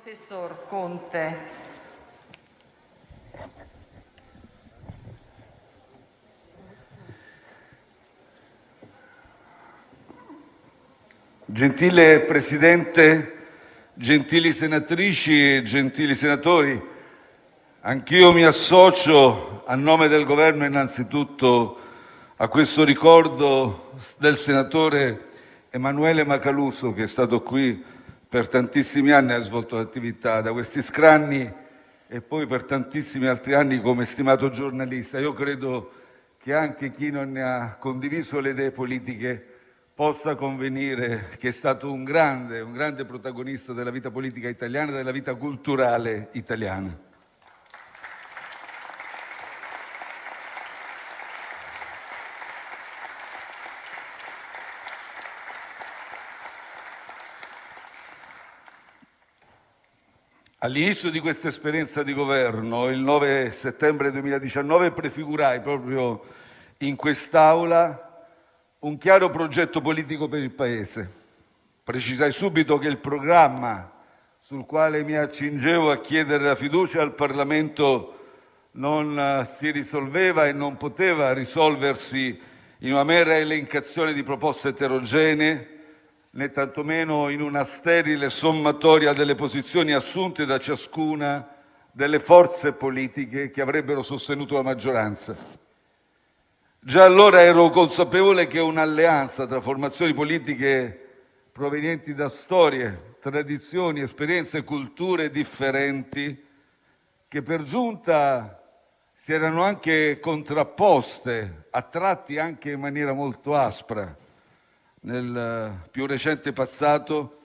Professor Conte. Gentile Presidente, gentili senatrici e gentili senatori, anch'io mi associo a nome del Governo innanzitutto a questo ricordo del senatore Emanuele Macaluso che è stato qui per tantissimi anni ha svolto attività da questi scranni e poi per tantissimi altri anni come stimato giornalista. Io credo che anche chi non ne ha condiviso le idee politiche possa convenire che è stato un grande, un grande protagonista della vita politica italiana e della vita culturale italiana. All'inizio di questa esperienza di governo, il 9 settembre 2019, prefigurai proprio in quest'Aula un chiaro progetto politico per il Paese. Precisai subito che il programma sul quale mi accingevo a chiedere la fiducia al Parlamento non eh, si risolveva e non poteva risolversi in una mera elencazione di proposte eterogenee né tantomeno in una sterile sommatoria delle posizioni assunte da ciascuna delle forze politiche che avrebbero sostenuto la maggioranza. Già allora ero consapevole che un'alleanza tra formazioni politiche provenienti da storie, tradizioni, esperienze e culture differenti, che per giunta si erano anche contrapposte, a tratti anche in maniera molto aspra, nel più recente passato,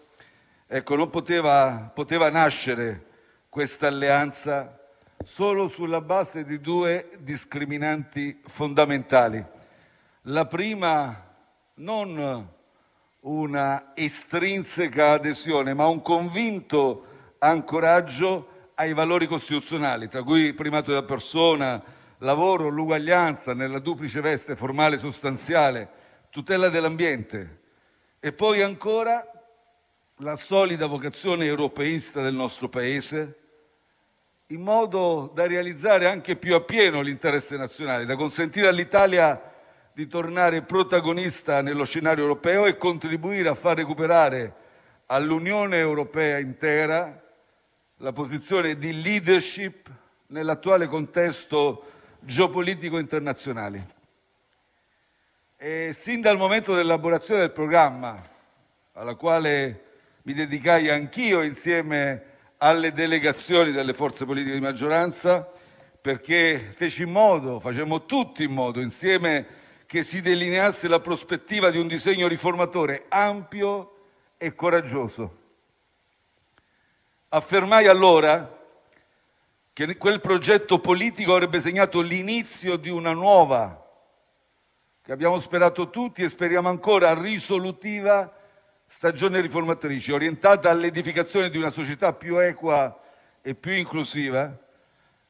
ecco, non poteva, poteva nascere questa alleanza solo sulla base di due discriminanti fondamentali. La prima, non una estrinseca adesione, ma un convinto ancoraggio ai valori costituzionali, tra cui il primato della persona, lavoro, l'uguaglianza nella duplice veste formale e sostanziale, tutela dell'ambiente e poi ancora la solida vocazione europeista del nostro Paese, in modo da realizzare anche più appieno l'interesse nazionale, da consentire all'Italia di tornare protagonista nello scenario europeo e contribuire a far recuperare all'Unione Europea intera la posizione di leadership nell'attuale contesto geopolitico internazionale. E sin dal momento dell'elaborazione del programma, alla quale mi dedicai anch'io insieme alle delegazioni delle forze politiche di maggioranza, perché feci in modo, facemmo tutti in modo insieme che si delineasse la prospettiva di un disegno riformatore ampio e coraggioso. Affermai allora che quel progetto politico avrebbe segnato l'inizio di una nuova che abbiamo sperato tutti e speriamo ancora risolutiva stagione riformatrice, orientata all'edificazione di una società più equa e più inclusiva,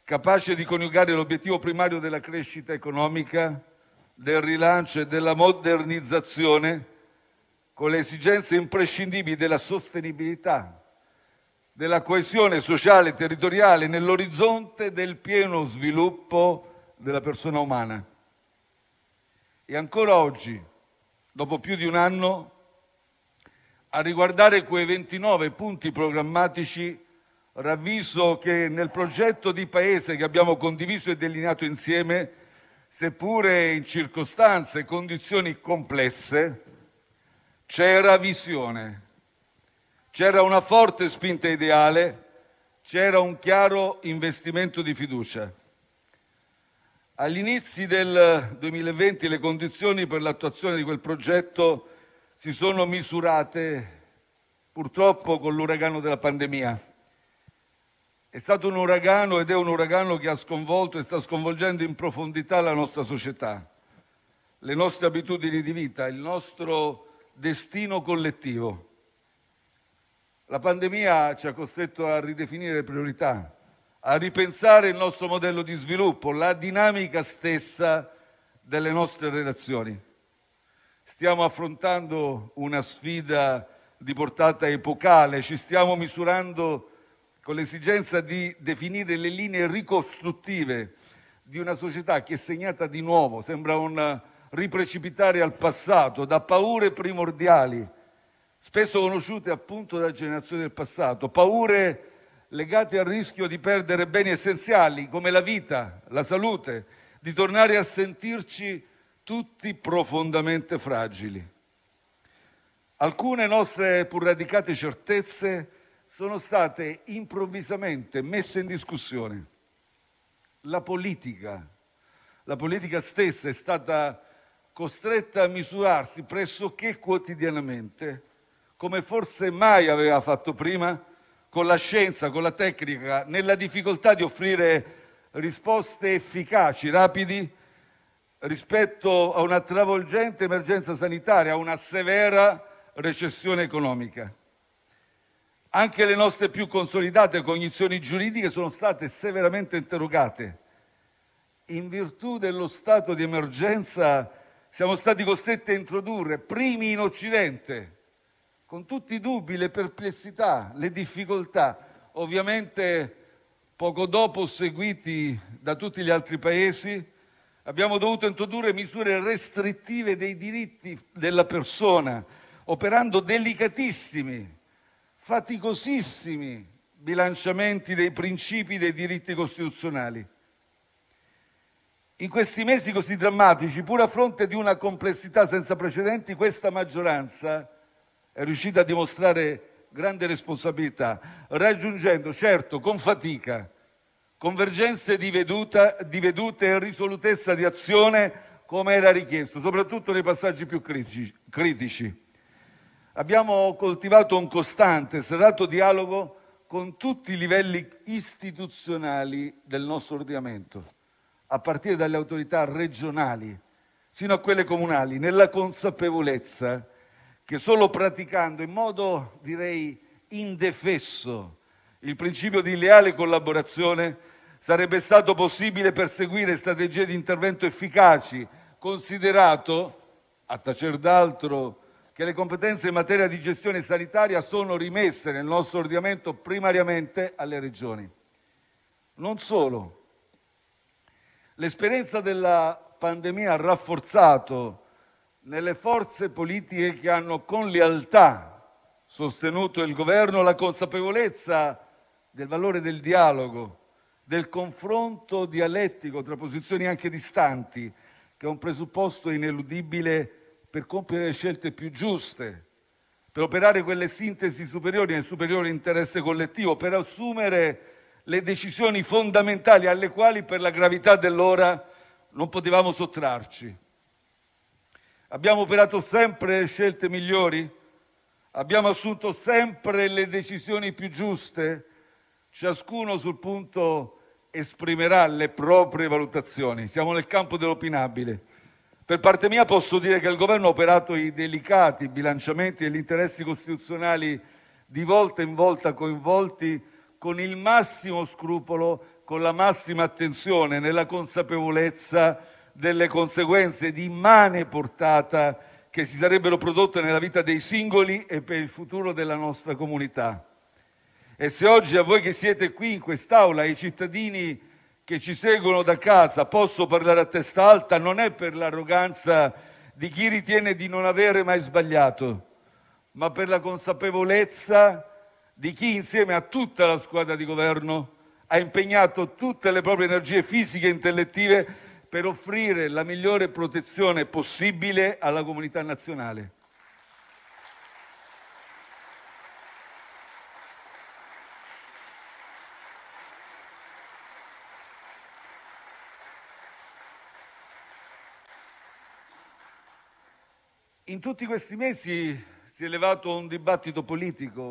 capace di coniugare l'obiettivo primario della crescita economica, del rilancio e della modernizzazione con le esigenze imprescindibili della sostenibilità, della coesione sociale e territoriale nell'orizzonte del pieno sviluppo della persona umana e ancora oggi, dopo più di un anno, a riguardare quei 29 punti programmatici, ravviso che nel progetto di paese che abbiamo condiviso e delineato insieme, seppure in circostanze e condizioni complesse, c'era visione, c'era una forte spinta ideale, c'era un chiaro investimento di fiducia. Agli inizi del 2020 le condizioni per l'attuazione di quel progetto si sono misurate purtroppo con l'uragano della pandemia. È stato un uragano ed è un uragano che ha sconvolto e sta sconvolgendo in profondità la nostra società, le nostre abitudini di vita, il nostro destino collettivo. La pandemia ci ha costretto a ridefinire le priorità, a ripensare il nostro modello di sviluppo, la dinamica stessa delle nostre relazioni. Stiamo affrontando una sfida di portata epocale, ci stiamo misurando con l'esigenza di definire le linee ricostruttive di una società che è segnata di nuovo, sembra un riprecipitare al passato, da paure primordiali, spesso conosciute appunto da generazioni del passato, paure legati al rischio di perdere beni essenziali come la vita, la salute, di tornare a sentirci tutti profondamente fragili. Alcune nostre pur radicate certezze sono state improvvisamente messe in discussione. La politica, la politica stessa è stata costretta a misurarsi pressoché quotidianamente, come forse mai aveva fatto prima, con la scienza, con la tecnica, nella difficoltà di offrire risposte efficaci, rapidi, rispetto a una travolgente emergenza sanitaria, a una severa recessione economica. Anche le nostre più consolidate cognizioni giuridiche sono state severamente interrogate. In virtù dello stato di emergenza siamo stati costretti a introdurre, primi in Occidente, con tutti i dubbi, le perplessità, le difficoltà, ovviamente poco dopo seguiti da tutti gli altri Paesi, abbiamo dovuto introdurre misure restrittive dei diritti della persona, operando delicatissimi, faticosissimi bilanciamenti dei principi dei diritti costituzionali. In questi mesi così drammatici, pur a fronte di una complessità senza precedenti, questa maggioranza è riuscita a dimostrare grande responsabilità, raggiungendo, certo, con fatica, convergenze di, veduta, di vedute e risolutezza di azione come era richiesto, soprattutto nei passaggi più critici. Abbiamo coltivato un costante, serrato dialogo con tutti i livelli istituzionali del nostro ordinamento, a partire dalle autorità regionali sino a quelle comunali, nella consapevolezza che solo praticando in modo, direi, indefesso il principio di leale collaborazione sarebbe stato possibile perseguire strategie di intervento efficaci, considerato, a tacer d'altro, che le competenze in materia di gestione sanitaria sono rimesse nel nostro ordinamento primariamente alle regioni. Non solo. L'esperienza della pandemia ha rafforzato nelle forze politiche che hanno con lealtà sostenuto il governo la consapevolezza del valore del dialogo, del confronto dialettico tra posizioni anche distanti, che è un presupposto ineludibile per compiere le scelte più giuste, per operare quelle sintesi superiori nel superiore interesse collettivo, per assumere le decisioni fondamentali alle quali per la gravità dell'ora non potevamo sottrarci. Abbiamo operato sempre le scelte migliori? Abbiamo assunto sempre le decisioni più giuste? Ciascuno sul punto esprimerà le proprie valutazioni. Siamo nel campo dell'opinabile. Per parte mia posso dire che il governo ha operato i delicati bilanciamenti degli interessi costituzionali di volta in volta coinvolti con il massimo scrupolo, con la massima attenzione, nella consapevolezza delle conseguenze di immane portata che si sarebbero prodotte nella vita dei singoli e per il futuro della nostra comunità. E se oggi a voi che siete qui in quest'aula, ai cittadini che ci seguono da casa, posso parlare a testa alta, non è per l'arroganza di chi ritiene di non avere mai sbagliato, ma per la consapevolezza di chi insieme a tutta la squadra di governo ha impegnato tutte le proprie energie fisiche e intellettive per offrire la migliore protezione possibile alla comunità nazionale. In tutti questi mesi si è elevato un dibattito politico,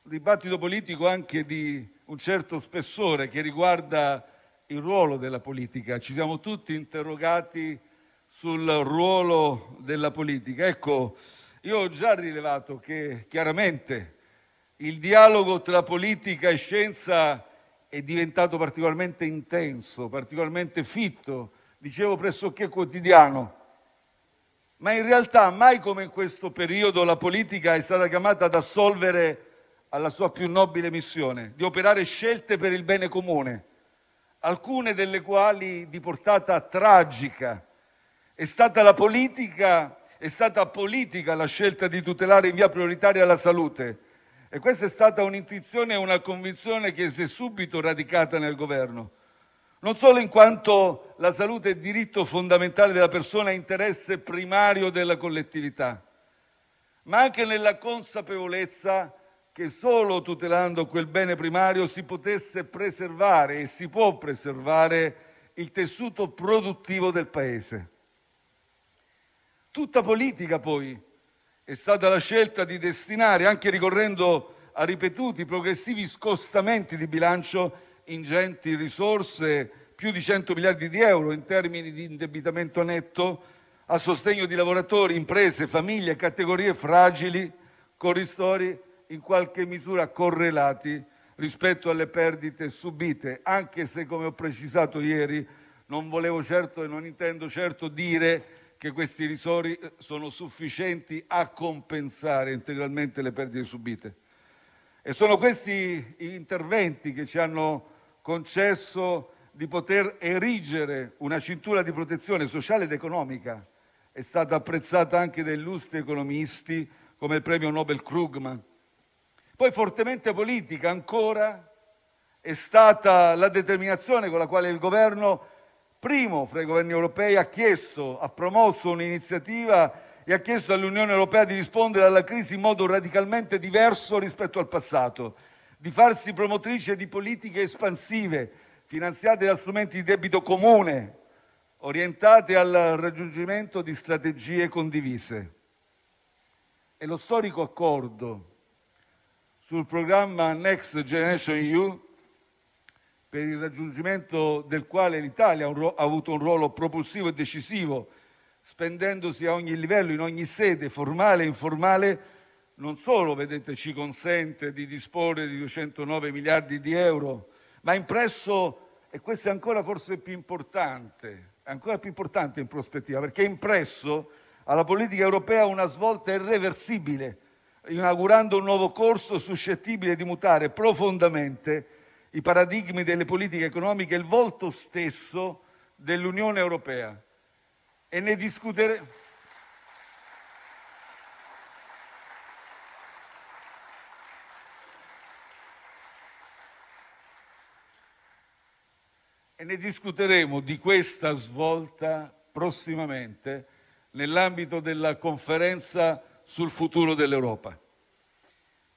un dibattito politico anche di un certo spessore che riguarda il ruolo della politica. Ci siamo tutti interrogati sul ruolo della politica. Ecco, io ho già rilevato che chiaramente il dialogo tra politica e scienza è diventato particolarmente intenso, particolarmente fitto, dicevo pressoché quotidiano. Ma in realtà mai come in questo periodo la politica è stata chiamata ad assolvere alla sua più nobile missione, di operare scelte per il bene comune alcune delle quali di portata tragica. È stata la politica, è stata politica la scelta di tutelare in via prioritaria la salute e questa è stata un'intuizione e una convinzione che si è subito radicata nel governo, non solo in quanto la salute è diritto fondamentale della persona e interesse primario della collettività, ma anche nella consapevolezza che solo tutelando quel bene primario si potesse preservare e si può preservare il tessuto produttivo del Paese. Tutta politica poi è stata la scelta di destinare, anche ricorrendo a ripetuti progressivi scostamenti di bilancio, ingenti risorse, più di 100 miliardi di euro in termini di indebitamento netto, a sostegno di lavoratori, imprese, famiglie, categorie fragili, con ristori in qualche misura correlati rispetto alle perdite subite, anche se, come ho precisato ieri, non volevo certo e non intendo certo dire che questi risori eh, sono sufficienti a compensare integralmente le perdite subite. E sono questi interventi che ci hanno concesso di poter erigere una cintura di protezione sociale ed economica. È stata apprezzata anche da illustri economisti come il premio Nobel Krugman poi fortemente politica ancora è stata la determinazione con la quale il Governo, primo fra i governi europei, ha chiesto, ha promosso un'iniziativa e ha chiesto all'Unione Europea di rispondere alla crisi in modo radicalmente diverso rispetto al passato, di farsi promotrice di politiche espansive, finanziate da strumenti di debito comune, orientate al raggiungimento di strategie condivise. E lo storico accordo sul programma Next Generation EU, per il raggiungimento del quale l'Italia ha avuto un ruolo propulsivo e decisivo, spendendosi a ogni livello, in ogni sede, formale e informale, non solo vedete, ci consente di disporre di 209 miliardi di euro, ma impresso, e questo è ancora forse più importante, ancora più importante in prospettiva, perché impresso alla politica europea una svolta irreversibile inaugurando un nuovo corso suscettibile di mutare profondamente i paradigmi delle politiche economiche e il volto stesso dell'Unione europea. E ne discuteremo. E ne discuteremo di questa svolta prossimamente nell'ambito della conferenza sul futuro dell'Europa.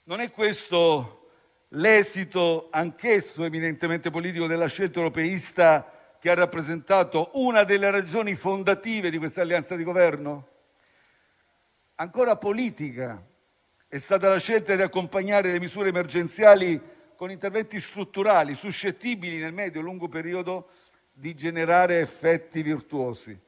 Non è questo l'esito anch'esso eminentemente politico della scelta europeista che ha rappresentato una delle ragioni fondative di questa alleanza di governo? Ancora politica è stata la scelta di accompagnare le misure emergenziali con interventi strutturali suscettibili nel medio e lungo periodo di generare effetti virtuosi.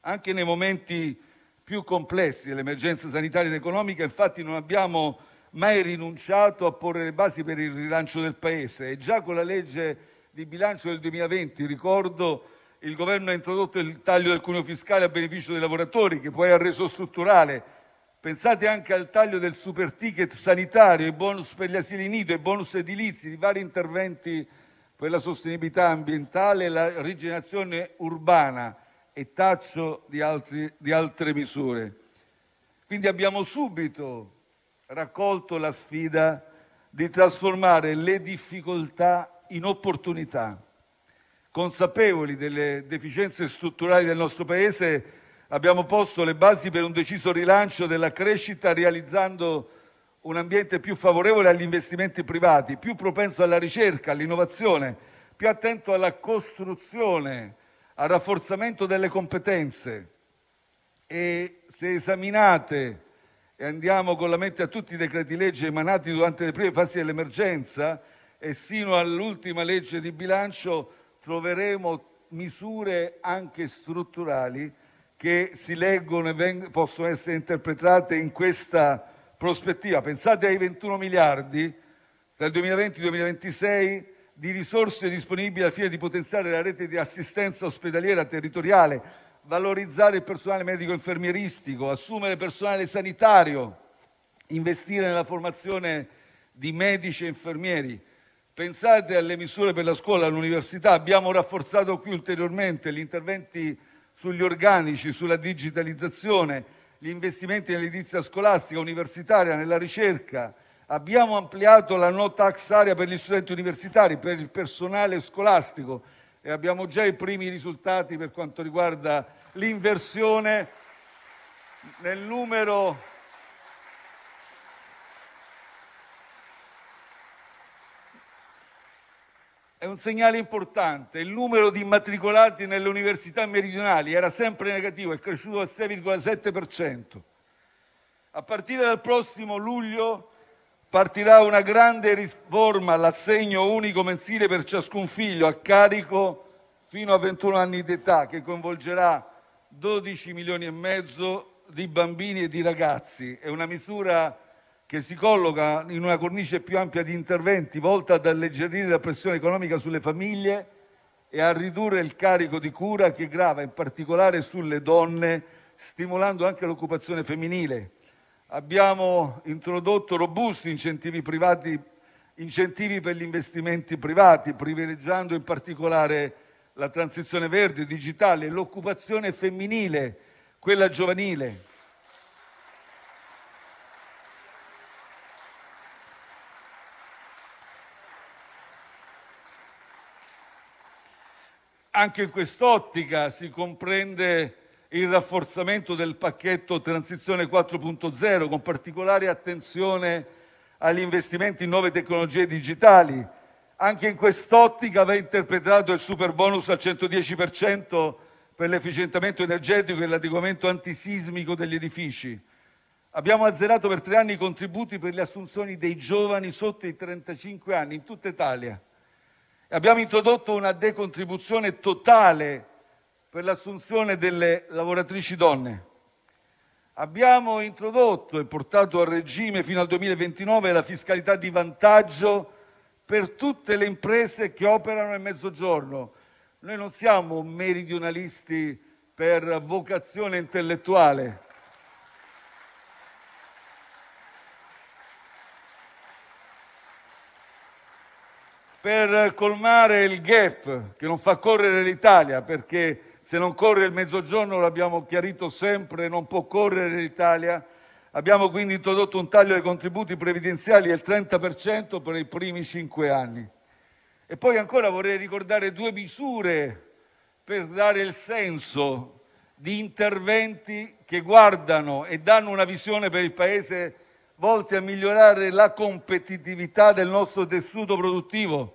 Anche nei momenti più complessi dell'emergenza sanitaria ed economica, infatti, non abbiamo mai rinunciato a porre le basi per il rilancio del Paese e già con la legge di bilancio del 2020 ricordo il Governo ha introdotto il taglio del cuneo fiscale a beneficio dei lavoratori, che poi ha reso strutturale. Pensate anche al taglio del super ticket sanitario, i bonus per gli asili nido, i bonus edilizi, i vari interventi per la sostenibilità ambientale e la rigenerazione urbana e Taccio di altre misure. Quindi abbiamo subito raccolto la sfida di trasformare le difficoltà in opportunità. Consapevoli delle deficienze strutturali del nostro Paese, abbiamo posto le basi per un deciso rilancio della crescita realizzando un ambiente più favorevole agli investimenti privati, più propenso alla ricerca, all'innovazione, più attento alla costruzione al rafforzamento delle competenze e, se esaminate e andiamo con la mente a tutti i decreti-legge emanati durante le prime fasi dell'emergenza e sino all'ultima legge di bilancio, troveremo misure anche strutturali che si leggono e veng- possono essere interpretate in questa prospettiva. Pensate ai 21 miliardi tra il 2020 e il 2026 di risorse disponibili al fine di potenziare la rete di assistenza ospedaliera territoriale, valorizzare il personale medico-infermieristico, assumere personale sanitario, investire nella formazione di medici e infermieri. Pensate alle misure per la scuola e l'università, abbiamo rafforzato qui ulteriormente gli interventi sugli organici, sulla digitalizzazione, gli investimenti nell'edilizia scolastica, universitaria, nella ricerca, Abbiamo ampliato la no tax area per gli studenti universitari, per il personale scolastico e abbiamo già i primi risultati per quanto riguarda l'inversione nel numero è un segnale importante. Il numero di immatricolati nelle università meridionali era sempre negativo, è cresciuto al 6,7%. A partire dal prossimo luglio partirà una grande riforma all'assegno unico mensile per ciascun figlio a carico fino a 21 anni di età, che coinvolgerà 12 milioni e mezzo di bambini e di ragazzi. È una misura che si colloca in una cornice più ampia di interventi volta ad alleggerire la pressione economica sulle famiglie e a ridurre il carico di cura che grava in particolare sulle donne, stimolando anche l'occupazione femminile. Abbiamo introdotto robusti incentivi, privati, incentivi per gli investimenti privati, privilegiando in particolare la transizione verde, digitale, l'occupazione femminile, quella giovanile. Anche in quest'ottica si comprende il rafforzamento del pacchetto Transizione 4.0, con particolare attenzione agli investimenti in nuove tecnologie digitali. Anche in quest'ottica va interpretato il super bonus al 110% per l'efficientamento energetico e l'adeguamento antisismico degli edifici. Abbiamo azzerato per tre anni i contributi per le assunzioni dei giovani sotto i 35 anni in tutta Italia. Abbiamo introdotto una decontribuzione totale per l'assunzione delle lavoratrici donne. Abbiamo introdotto e portato a regime fino al 2029 la fiscalità di vantaggio per tutte le imprese che operano nel Mezzogiorno. Noi non siamo meridionalisti per vocazione intellettuale. per colmare il gap che non fa correre l'Italia, perché se non corre il Mezzogiorno, l'abbiamo chiarito sempre, non può correre l'Italia. Abbiamo quindi introdotto un taglio dei contributi previdenziali del 30 per cento per i primi cinque anni. E poi ancora vorrei ricordare due misure per dare il senso di interventi che guardano e danno una visione per il Paese volti a migliorare la competitività del nostro tessuto produttivo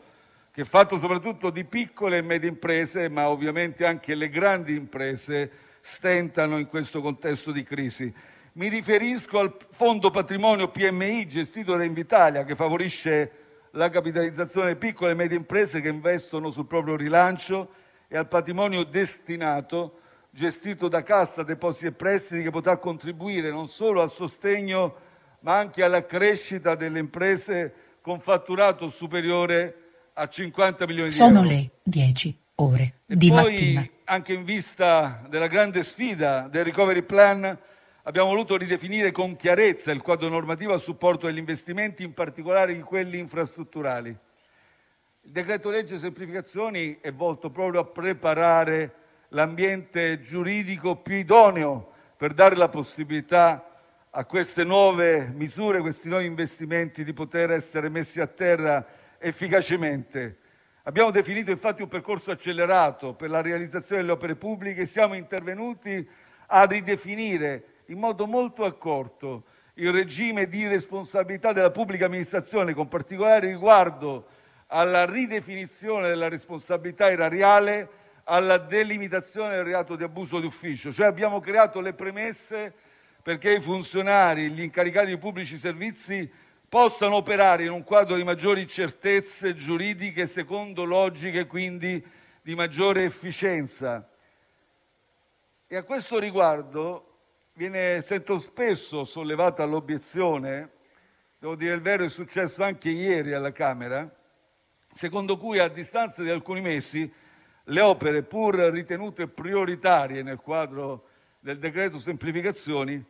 che è fatto soprattutto di piccole e medie imprese, ma ovviamente anche le grandi imprese stentano in questo contesto di crisi. Mi riferisco al Fondo Patrimonio PMI gestito da Invitalia che favorisce la capitalizzazione di piccole e medie imprese che investono sul proprio rilancio e al patrimonio destinato gestito da Cassa Depositi e Prestiti che potrà contribuire non solo al sostegno ma anche alla crescita delle imprese con fatturato superiore a a 50 milioni di euro. Sono le 10 ore e di poi, mattina. Anche in vista della grande sfida del Recovery Plan, abbiamo voluto ridefinire con chiarezza il quadro normativo a supporto degli investimenti, in particolare di quelli infrastrutturali. Il decreto legge semplificazioni è volto proprio a preparare l'ambiente giuridico più idoneo per dare la possibilità a queste nuove misure, questi nuovi investimenti di poter essere messi a terra efficacemente. Abbiamo definito infatti un percorso accelerato per la realizzazione delle opere pubbliche e siamo intervenuti a ridefinire in modo molto accorto il regime di responsabilità della pubblica amministrazione, con particolare riguardo alla ridefinizione della responsabilità erariale, alla delimitazione del reato di abuso d'ufficio. Cioè abbiamo creato le premesse perché i funzionari, gli incaricati di pubblici servizi possano operare in un quadro di maggiori certezze giuridiche secondo logiche quindi di maggiore efficienza. E a questo riguardo viene, sento spesso sollevata l'obiezione, devo dire il vero è successo anche ieri alla Camera, secondo cui a distanza di alcuni mesi le opere pur ritenute prioritarie nel quadro del decreto semplificazioni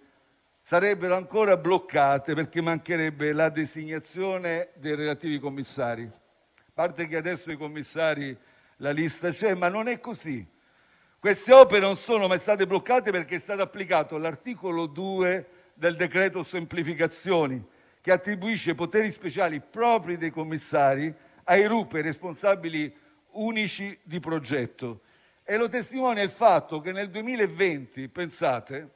sarebbero ancora bloccate perché mancherebbe la designazione dei relativi commissari. A parte che adesso i commissari la lista c'è, ma non è così. Queste opere non sono mai state bloccate perché è stato applicato l'articolo 2 del decreto semplificazioni che attribuisce poteri speciali propri dei commissari ai RUP responsabili unici di progetto. E lo testimonia il fatto che nel 2020, pensate,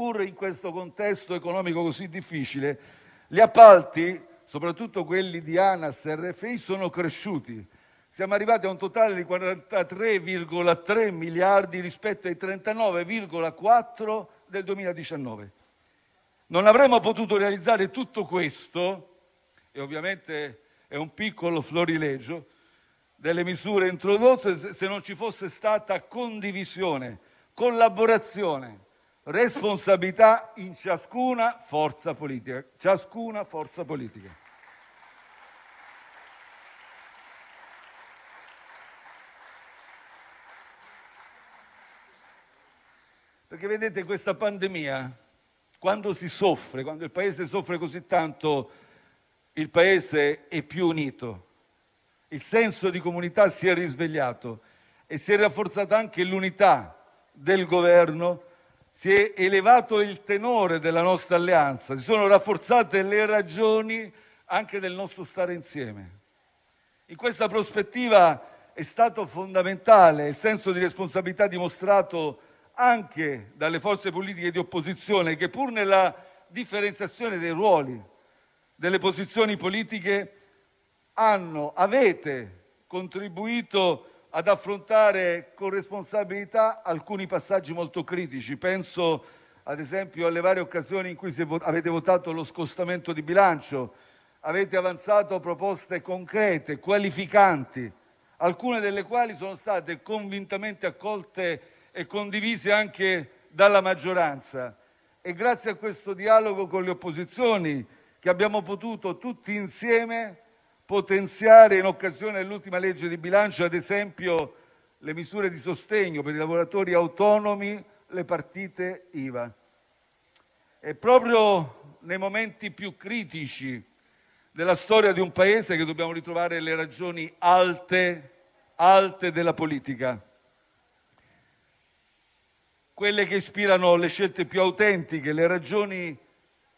pur in questo contesto economico così difficile, gli appalti, soprattutto quelli di ANAS e RFI, sono cresciuti. Siamo arrivati a un totale di 43,3 miliardi rispetto ai 39,4 del 2019. Non avremmo potuto realizzare tutto questo, e ovviamente è un piccolo florilegio, delle misure introdotte se non ci fosse stata condivisione, collaborazione responsabilità in ciascuna forza politica. Ciascuna forza politica. Perché vedete questa pandemia, quando si soffre, quando il Paese soffre così tanto, il Paese è più unito, il senso di comunità si è risvegliato e si è rafforzata anche l'unità del governo si è elevato il tenore della nostra alleanza, si sono rafforzate le ragioni anche del nostro stare insieme. In questa prospettiva è stato fondamentale il senso di responsabilità dimostrato anche dalle forze politiche di opposizione che pur nella differenziazione dei ruoli, delle posizioni politiche, hanno, avete contribuito a ad affrontare con responsabilità alcuni passaggi molto critici. Penso ad esempio alle varie occasioni in cui avete votato lo scostamento di bilancio, avete avanzato proposte concrete, qualificanti, alcune delle quali sono state convintamente accolte e condivise anche dalla maggioranza. E grazie a questo dialogo con le opposizioni che abbiamo potuto tutti insieme potenziare, in occasione dell'ultima legge di bilancio, ad esempio, le misure di sostegno per i lavoratori autonomi le partite IVA. È proprio nei momenti più critici della storia di un Paese che dobbiamo ritrovare le ragioni alte, alte della politica, quelle che ispirano le scelte più autentiche, le ragioni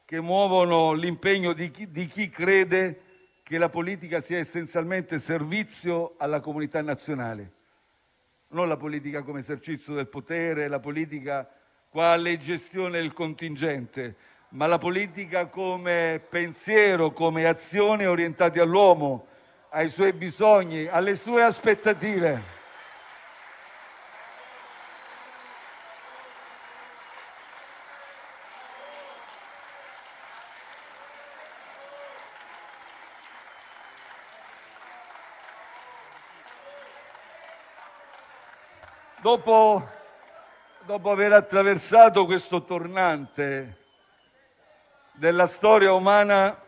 che muovono l'impegno di chi, di chi crede che la politica sia essenzialmente servizio alla comunità nazionale, non la politica come esercizio del potere, la politica quale gestione del contingente, ma la politica come pensiero, come azione orientati all'uomo, ai suoi bisogni, alle sue aspettative. Dopo, dopo aver attraversato questo tornante della storia umana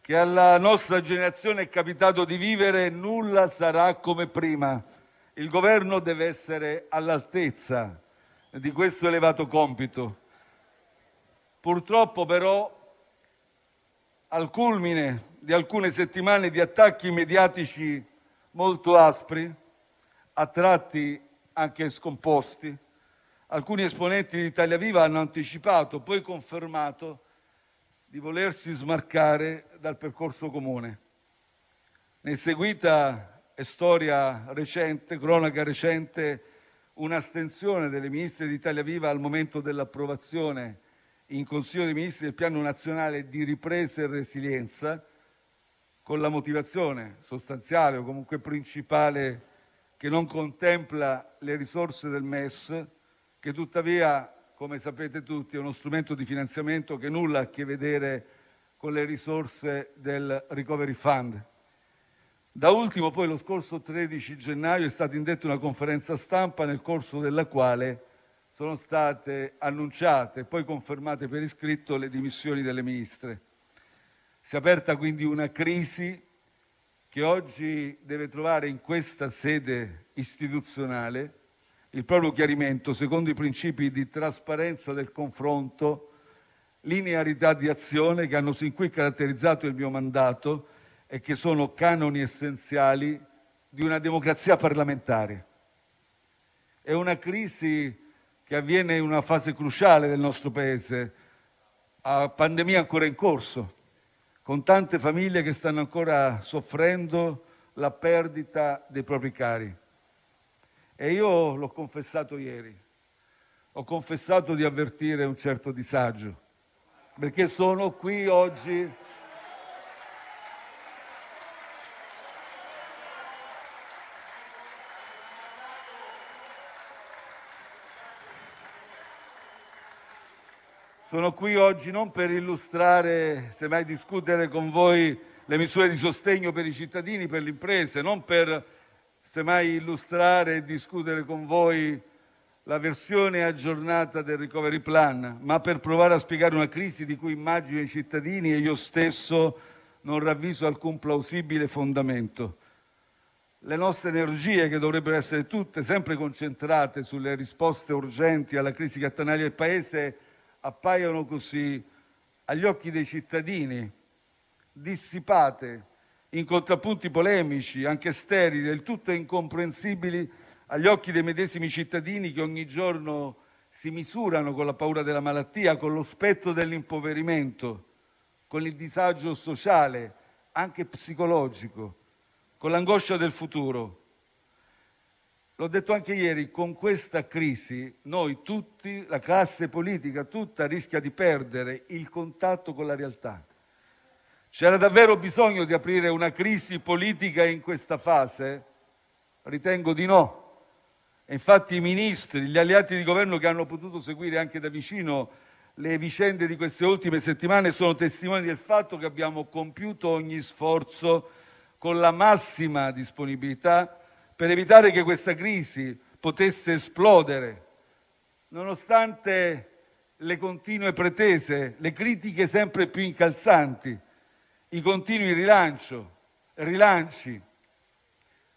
che alla nostra generazione è capitato di vivere, nulla sarà come prima. Il governo deve essere all'altezza di questo elevato compito. Purtroppo però al culmine di alcune settimane di attacchi mediatici molto aspri, a tratti anche scomposti. Alcuni esponenti di Italia Viva hanno anticipato, poi confermato, di volersi smarcare dal percorso comune. Ne è seguita è storia recente, cronaca recente, un'astensione delle ministre di Italia Viva al momento dell'approvazione in Consiglio dei Ministri del Piano Nazionale di Ripresa e Resilienza, con la motivazione sostanziale o comunque principale che non contempla le risorse del MES, che tuttavia, come sapete tutti, è uno strumento di finanziamento che nulla ha a che vedere con le risorse del Recovery Fund. Da ultimo, poi, lo scorso 13 gennaio è stata indetta una conferenza stampa nel corso della quale sono state annunciate e poi confermate per iscritto le dimissioni delle ministre. Si è aperta quindi una crisi che oggi deve trovare in questa sede istituzionale il proprio chiarimento secondo i principi di trasparenza del confronto, linearità di azione che hanno sin qui caratterizzato il mio mandato e che sono canoni essenziali di una democrazia parlamentare. È una crisi che avviene in una fase cruciale del nostro Paese, a pandemia ancora in corso, con tante famiglie che stanno ancora soffrendo la perdita dei propri cari. E io l'ho confessato ieri, ho confessato di avvertire un certo disagio, perché sono qui oggi sono qui oggi non per illustrare, semmai discutere con voi le misure di sostegno per i cittadini, per le imprese, non per semmai illustrare e discutere con voi la versione aggiornata del recovery plan, ma per provare a spiegare una crisi di cui immagino i cittadini e io stesso non ravviso alcun plausibile fondamento. Le nostre energie, che dovrebbero essere tutte sempre concentrate sulle risposte urgenti alla crisi che attanaglia il Paese, appaiono così agli occhi dei cittadini, dissipate in contrappunti polemici, anche sterili, del tutto incomprensibili agli occhi dei medesimi cittadini che ogni giorno si misurano con la paura della malattia, con lo spettro dell'impoverimento, con il disagio sociale, anche psicologico, con l'angoscia del futuro. L'ho detto anche ieri, con questa crisi noi tutti, la classe politica tutta, rischia di perdere il contatto con la realtà. C'era davvero bisogno di aprire una crisi politica in questa fase? Ritengo di no. E infatti i ministri, gli alleati di governo che hanno potuto seguire anche da vicino le vicende di queste ultime settimane sono testimoni del fatto che abbiamo compiuto ogni sforzo con la massima disponibilità per evitare che questa crisi potesse esplodere, nonostante le continue pretese, le critiche sempre più incalzanti, i continui rilanci,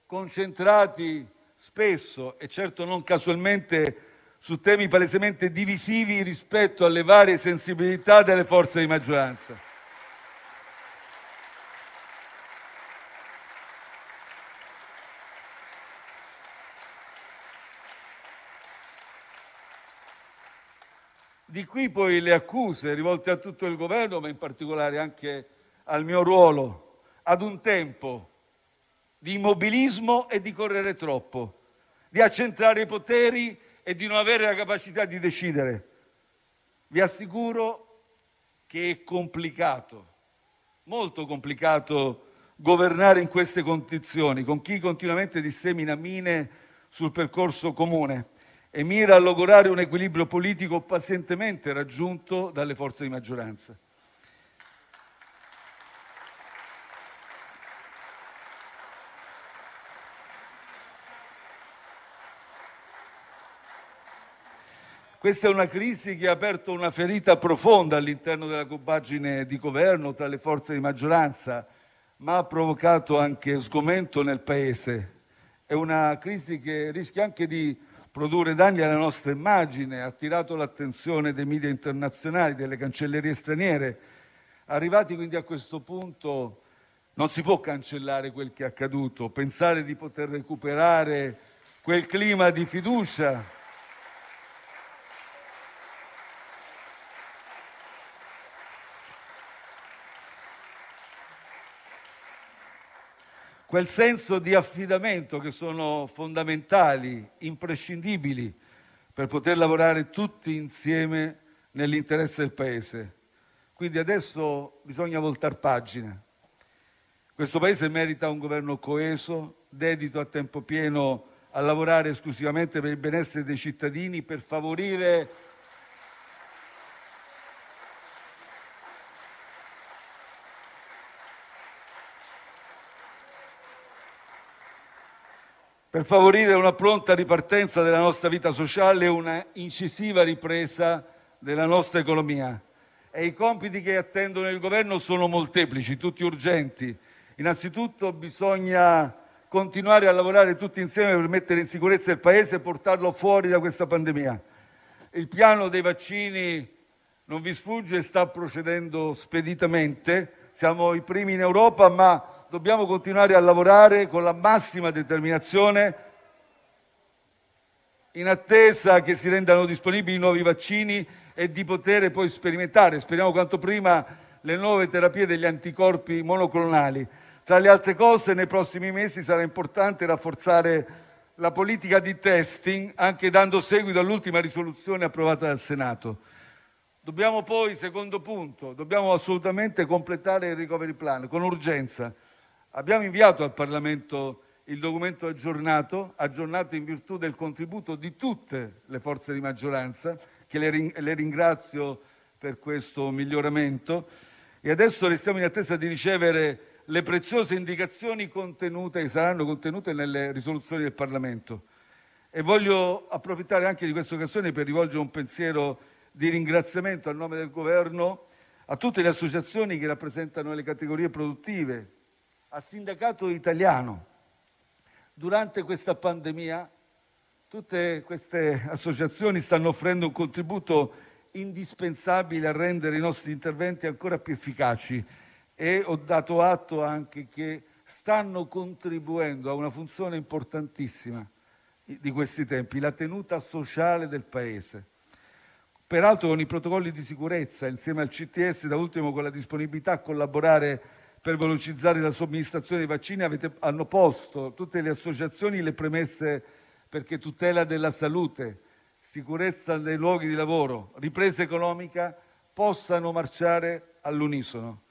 concentrati spesso e certo non casualmente su temi palesemente divisivi rispetto alle varie sensibilità delle forze di maggioranza. Di qui poi le accuse rivolte a tutto il Governo, ma in particolare anche al mio ruolo, ad un tempo di immobilismo e di correre troppo, di accentrare i poteri e di non avere la capacità di decidere. Vi assicuro che è complicato, molto complicato governare in queste condizioni, con chi continuamente dissemina mine sul percorso comune e mira a logorare un equilibrio politico pazientemente raggiunto dalle forze di maggioranza. Questa è una crisi che ha aperto una ferita profonda all'interno della compagine di governo tra le forze di maggioranza, ma ha provocato anche sgomento nel Paese. È una crisi che rischia anche di produrre danni alla nostra immagine, ha attirato l'attenzione dei *media* internazionali e delle cancellerie straniere. Arrivati quindi a questo punto, non si può cancellare quel che è accaduto, pensare di poter recuperare quel clima di fiducia quel senso di affidamento che sono fondamentali, imprescindibili per poter lavorare tutti insieme nell'interesse del Paese. Quindi adesso bisogna voltare pagina. Questo Paese merita un governo coeso, dedito a tempo pieno a lavorare esclusivamente per il benessere dei cittadini, per favorire per favorire una pronta ripartenza della nostra vita sociale e una incisiva ripresa della nostra economia. I compiti che attendono il Governo sono molteplici, tutti urgenti. Innanzitutto bisogna continuare a lavorare tutti insieme per mettere in sicurezza il Paese e portarlo fuori da questa pandemia. Il piano dei vaccini non vi sfugge, sta procedendo speditamente, siamo i primi in Europa, ma dobbiamo continuare a lavorare con la massima determinazione in attesa che si rendano disponibili nuovi vaccini e di poter poi sperimentare, speriamo quanto prima, le nuove terapie degli anticorpi monoclonali. Tra le altre cose, nei prossimi mesi sarà importante rafforzare la politica di testing, anche dando seguito all'ultima risoluzione approvata dal Senato. Dobbiamo poi, secondo punto, dobbiamo assolutamente completare il recovery plan con urgenza. Abbiamo inviato al Parlamento il documento aggiornato, aggiornato in virtù del contributo di tutte le forze di maggioranza, che le, ringrazio per questo miglioramento, e adesso restiamo in attesa di ricevere le preziose indicazioni contenute e saranno contenute nelle risoluzioni del Parlamento. Voglio approfittare anche di questa occasione per rivolgere un pensiero di ringraziamento a nome del Governo a tutte le associazioni che rappresentano le categorie produttive, al sindacato italiano. Durante questa pandemia tutte queste associazioni stanno offrendo un contributo indispensabile a rendere i nostri interventi ancora più efficaci e ho dato atto anche che stanno contribuendo a una funzione importantissima di questi tempi, la tenuta sociale del Paese. Peraltro con i protocolli di sicurezza, insieme al CTS, da ultimo con la disponibilità a collaborare per velocizzare la somministrazione dei vaccini hanno posto tutte le associazioni le premesse perché tutela della salute, sicurezza dei luoghi di lavoro, ripresa economica possano marciare all'unisono.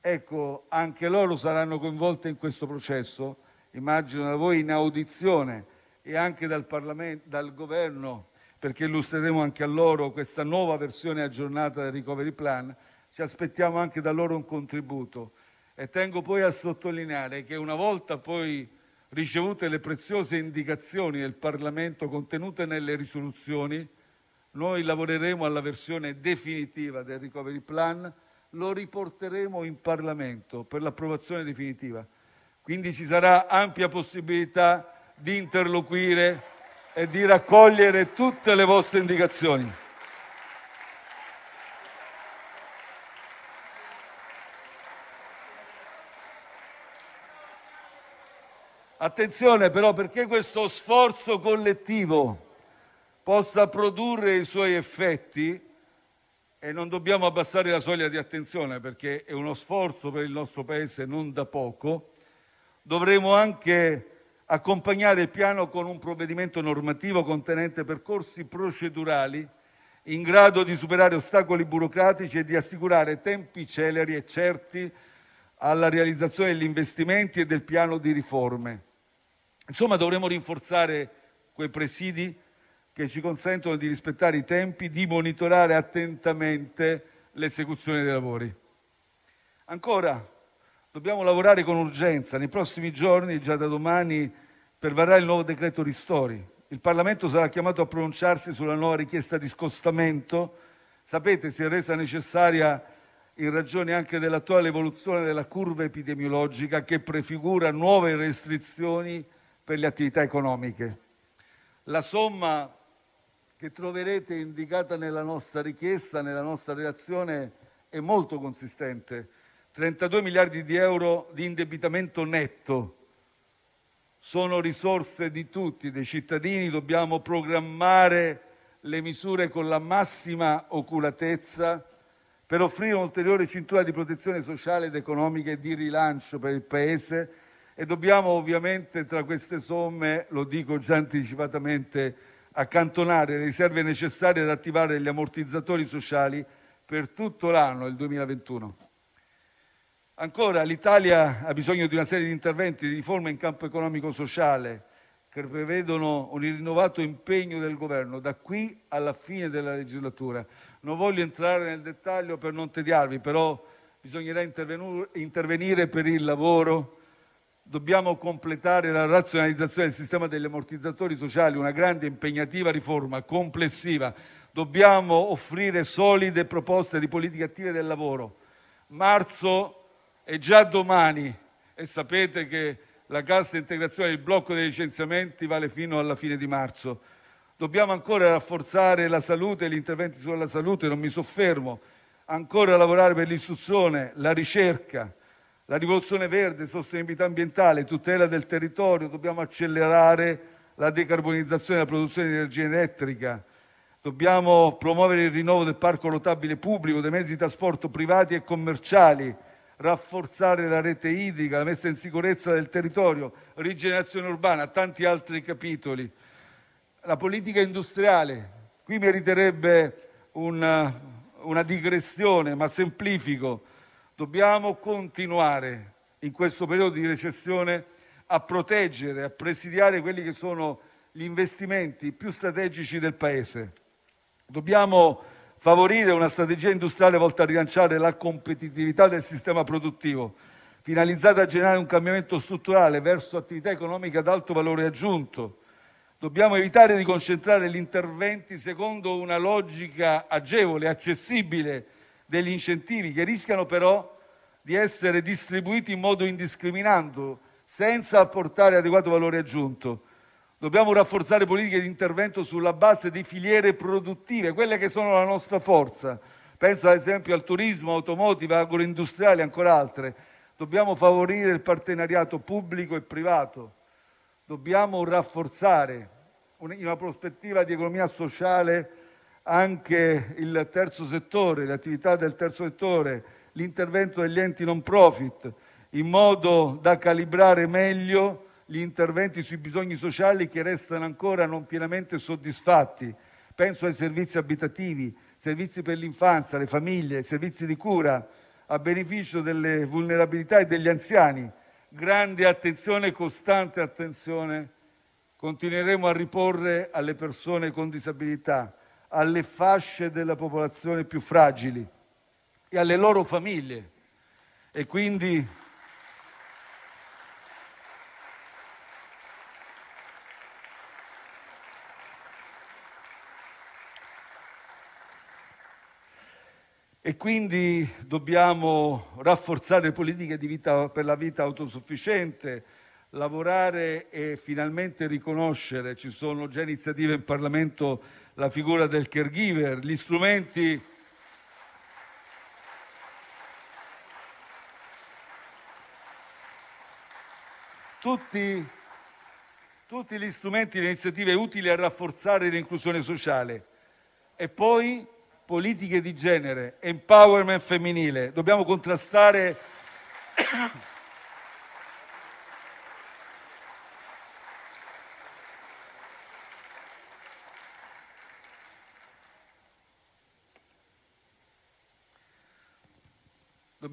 Ecco, anche loro saranno coinvolte in questo processo, immagino da voi in audizione e anche dal Parlamento, dal Governo, perché illustreremo anche a loro questa nuova versione aggiornata del Recovery Plan. Ci aspettiamo anche da loro un contributo e Tengo poi a sottolineare che, una volta poi ricevute le preziose indicazioni del Parlamento contenute nelle risoluzioni, noi lavoreremo alla versione definitiva del *recovery plan*, lo riporteremo in Parlamento per l'approvazione definitiva. Quindi ci sarà ampia possibilità di interloquire e di raccogliere tutte le vostre indicazioni. Attenzione però perché questo sforzo collettivo possa produrre i suoi effetti e non dobbiamo abbassare la soglia di attenzione perché è uno sforzo per il nostro Paese non da poco, dovremo anche accompagnare il piano con un provvedimento normativo contenente percorsi procedurali in grado di superare ostacoli burocratici e di assicurare tempi celeri e certi alla realizzazione degli investimenti e del piano di riforme. Insomma, dovremo rinforzare quei presidi che ci consentono di rispettare i tempi di monitorare attentamente l'esecuzione dei lavori. Ancora, dobbiamo lavorare con urgenza nei prossimi giorni, già da domani, per varare il nuovo decreto ristori. Il Parlamento sarà chiamato a pronunciarsi sulla nuova richiesta di scostamento. Sapete, si è resa necessaria in ragione anche dell'attuale evoluzione della curva epidemiologica che prefigura nuove restrizioni per le attività economiche. La somma che troverete indicata nella nostra richiesta, nella nostra relazione, è molto consistente. 32 miliardi di euro di indebitamento netto sono risorse di tutti, dei cittadini, dobbiamo programmare le misure con la massima oculatezza per offrire un'ulteriore cintura di protezione sociale ed economica e di rilancio per il Paese e Dobbiamo ovviamente tra queste somme lo dico già anticipatamente accantonare le riserve necessarie ad attivare gli ammortizzatori sociali per tutto l'anno il 2021. Ancora, l'Italia ha bisogno di una serie di interventi di riforme in campo economico-sociale che prevedono un rinnovato impegno del Governo da qui alla fine della legislatura. Non voglio entrare nel dettaglio per non tediarvi, però bisognerà intervenire per il lavoro, Dobbiamo completare la razionalizzazione del sistema degli ammortizzatori sociali, una grande e impegnativa riforma complessiva. Dobbiamo offrire solide proposte di politiche attive del lavoro. Marzo è già domani e sapete che la cassa integrazione del blocco dei licenziamenti vale fino alla fine di marzo. Dobbiamo ancora rafforzare la salute e gli interventi sulla salute, non mi soffermo, ancora lavorare per l'istruzione, la ricerca, la rivoluzione verde, sostenibilità ambientale, tutela del territorio, dobbiamo accelerare la decarbonizzazione della produzione di energia elettrica, dobbiamo promuovere il rinnovo del parco rotabile pubblico, dei mezzi di trasporto privati e commerciali, rafforzare la rete idrica, la messa in sicurezza del territorio, rigenerazione urbana, tanti altri capitoli. La politica industriale, qui meriterebbe una, una digressione, ma semplifico Dobbiamo continuare, in questo periodo di recessione, a proteggere a presidiare quelli che sono gli investimenti più strategici del Paese. Dobbiamo favorire una strategia industriale volta a rilanciare la competitività del sistema produttivo, finalizzata a generare un cambiamento strutturale verso attività economiche ad alto valore aggiunto. Dobbiamo evitare di concentrare gli interventi secondo una logica agevole, accessibile degli incentivi che rischiano però di essere distribuiti in modo indiscriminato, senza apportare adeguato valore aggiunto. Dobbiamo rafforzare politiche di intervento sulla base di filiere produttive, quelle che sono la nostra forza. Penso ad esempio al turismo, automotive, agroindustriale e ancora altre. Dobbiamo favorire il partenariato pubblico e privato. Dobbiamo rafforzare in una prospettiva di economia sociale anche il terzo settore, le attività del terzo settore, l'intervento degli enti *non profit*, in modo da calibrare meglio gli interventi sui bisogni sociali che restano ancora non pienamente soddisfatti. Penso ai servizi abitativi, servizi per l'infanzia, alle famiglie, servizi di cura a beneficio delle vulnerabilità e degli anziani. Grande attenzione, costante attenzione continueremo a riporre alle persone con disabilità alle fasce della popolazione più fragili e alle loro famiglie. E quindi E quindi dobbiamo rafforzare le politiche vita, per la vita autosufficiente, lavorare e finalmente riconoscere, ci sono già iniziative in Parlamento la figura del caregiver, gli strumenti tutti, tutti gli strumenti e le iniziative utili a rafforzare l'inclusione sociale e poi politiche di genere, empowerment femminile. Dobbiamo contrastare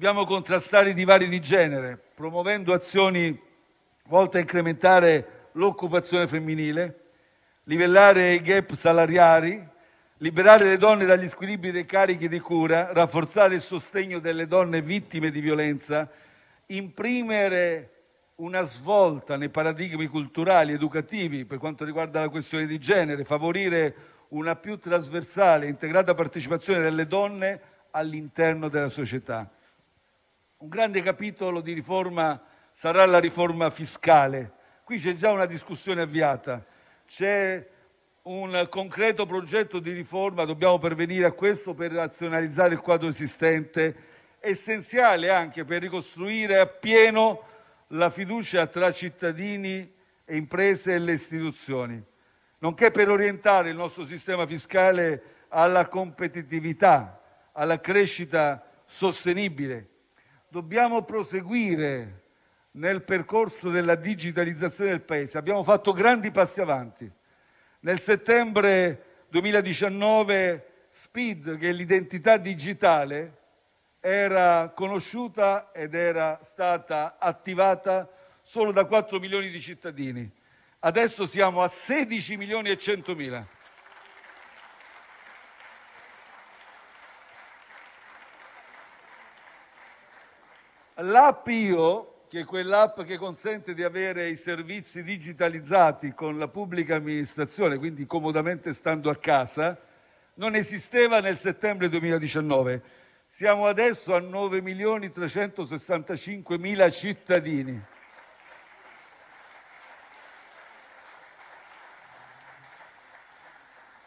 Dobbiamo contrastare i divari di genere, promuovendo azioni volte a incrementare l'occupazione femminile, livellare i gap salariali, liberare le donne dagli squilibri dei carichi di cura, rafforzare il sostegno delle donne vittime di violenza, imprimere una svolta nei paradigmi culturali, ed educativi per quanto riguarda la questione di genere, favorire una più trasversale e integrata partecipazione delle donne all'interno della società. Un grande capitolo di riforma sarà la riforma fiscale. Qui c'è già una discussione avviata, c'è un concreto progetto di riforma, dobbiamo pervenire a questo per razionalizzare il quadro esistente, essenziale anche per ricostruire appieno la fiducia tra cittadini e imprese e le istituzioni, nonché per orientare il nostro sistema fiscale alla competitività, alla crescita sostenibile dobbiamo proseguire nel percorso della digitalizzazione del Paese. Abbiamo fatto grandi passi avanti. Nel settembre 2019 SPID, che è l'identità digitale, era conosciuta ed era stata attivata solo da 4 milioni di cittadini. Adesso siamo a 16 milioni e 100 mila. L'app IO, che è quell'app che consente di avere i servizi digitalizzati con la pubblica amministrazione, quindi comodamente stando a casa, non esisteva nel settembre 2019. Siamo adesso a 9.365.000 cittadini.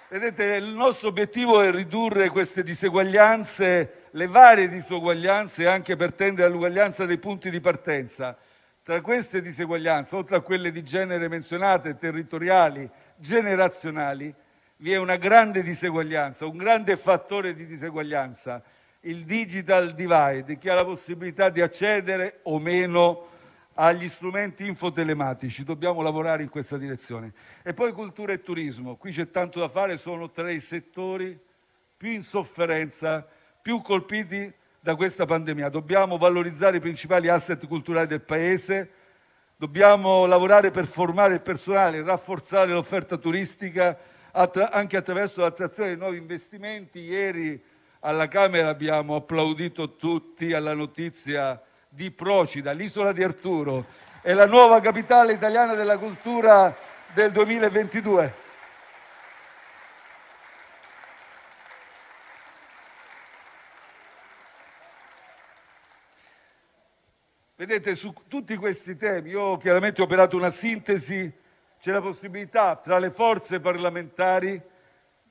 Vedete, il nostro obiettivo è ridurre queste diseguaglianze le varie disuguaglianze anche per tendere all'uguaglianza dei punti di partenza. Tra queste diseguaglianze, oltre a quelle di genere menzionate, territoriali, generazionali, vi è una grande diseguaglianza, un grande fattore di diseguaglianza, il digital divide, che ha la possibilità di accedere o meno agli strumenti infotelematici. Dobbiamo lavorare in questa direzione. E poi cultura e turismo. Qui c'è tanto da fare, sono tra i settori più in sofferenza più colpiti da questa pandemia. Dobbiamo valorizzare i principali asset culturali del Paese, dobbiamo lavorare per formare il personale, rafforzare l'offerta turistica attra anche attraverso l'attrazione di nuovi investimenti. Ieri alla Camera abbiamo applaudito tutti alla notizia di Procida, l'isola di Arturo, è la nuova capitale italiana della cultura del 2022. Vedete, su tutti questi temi, io chiaramente ho operato una sintesi, c'è la possibilità tra le forze parlamentari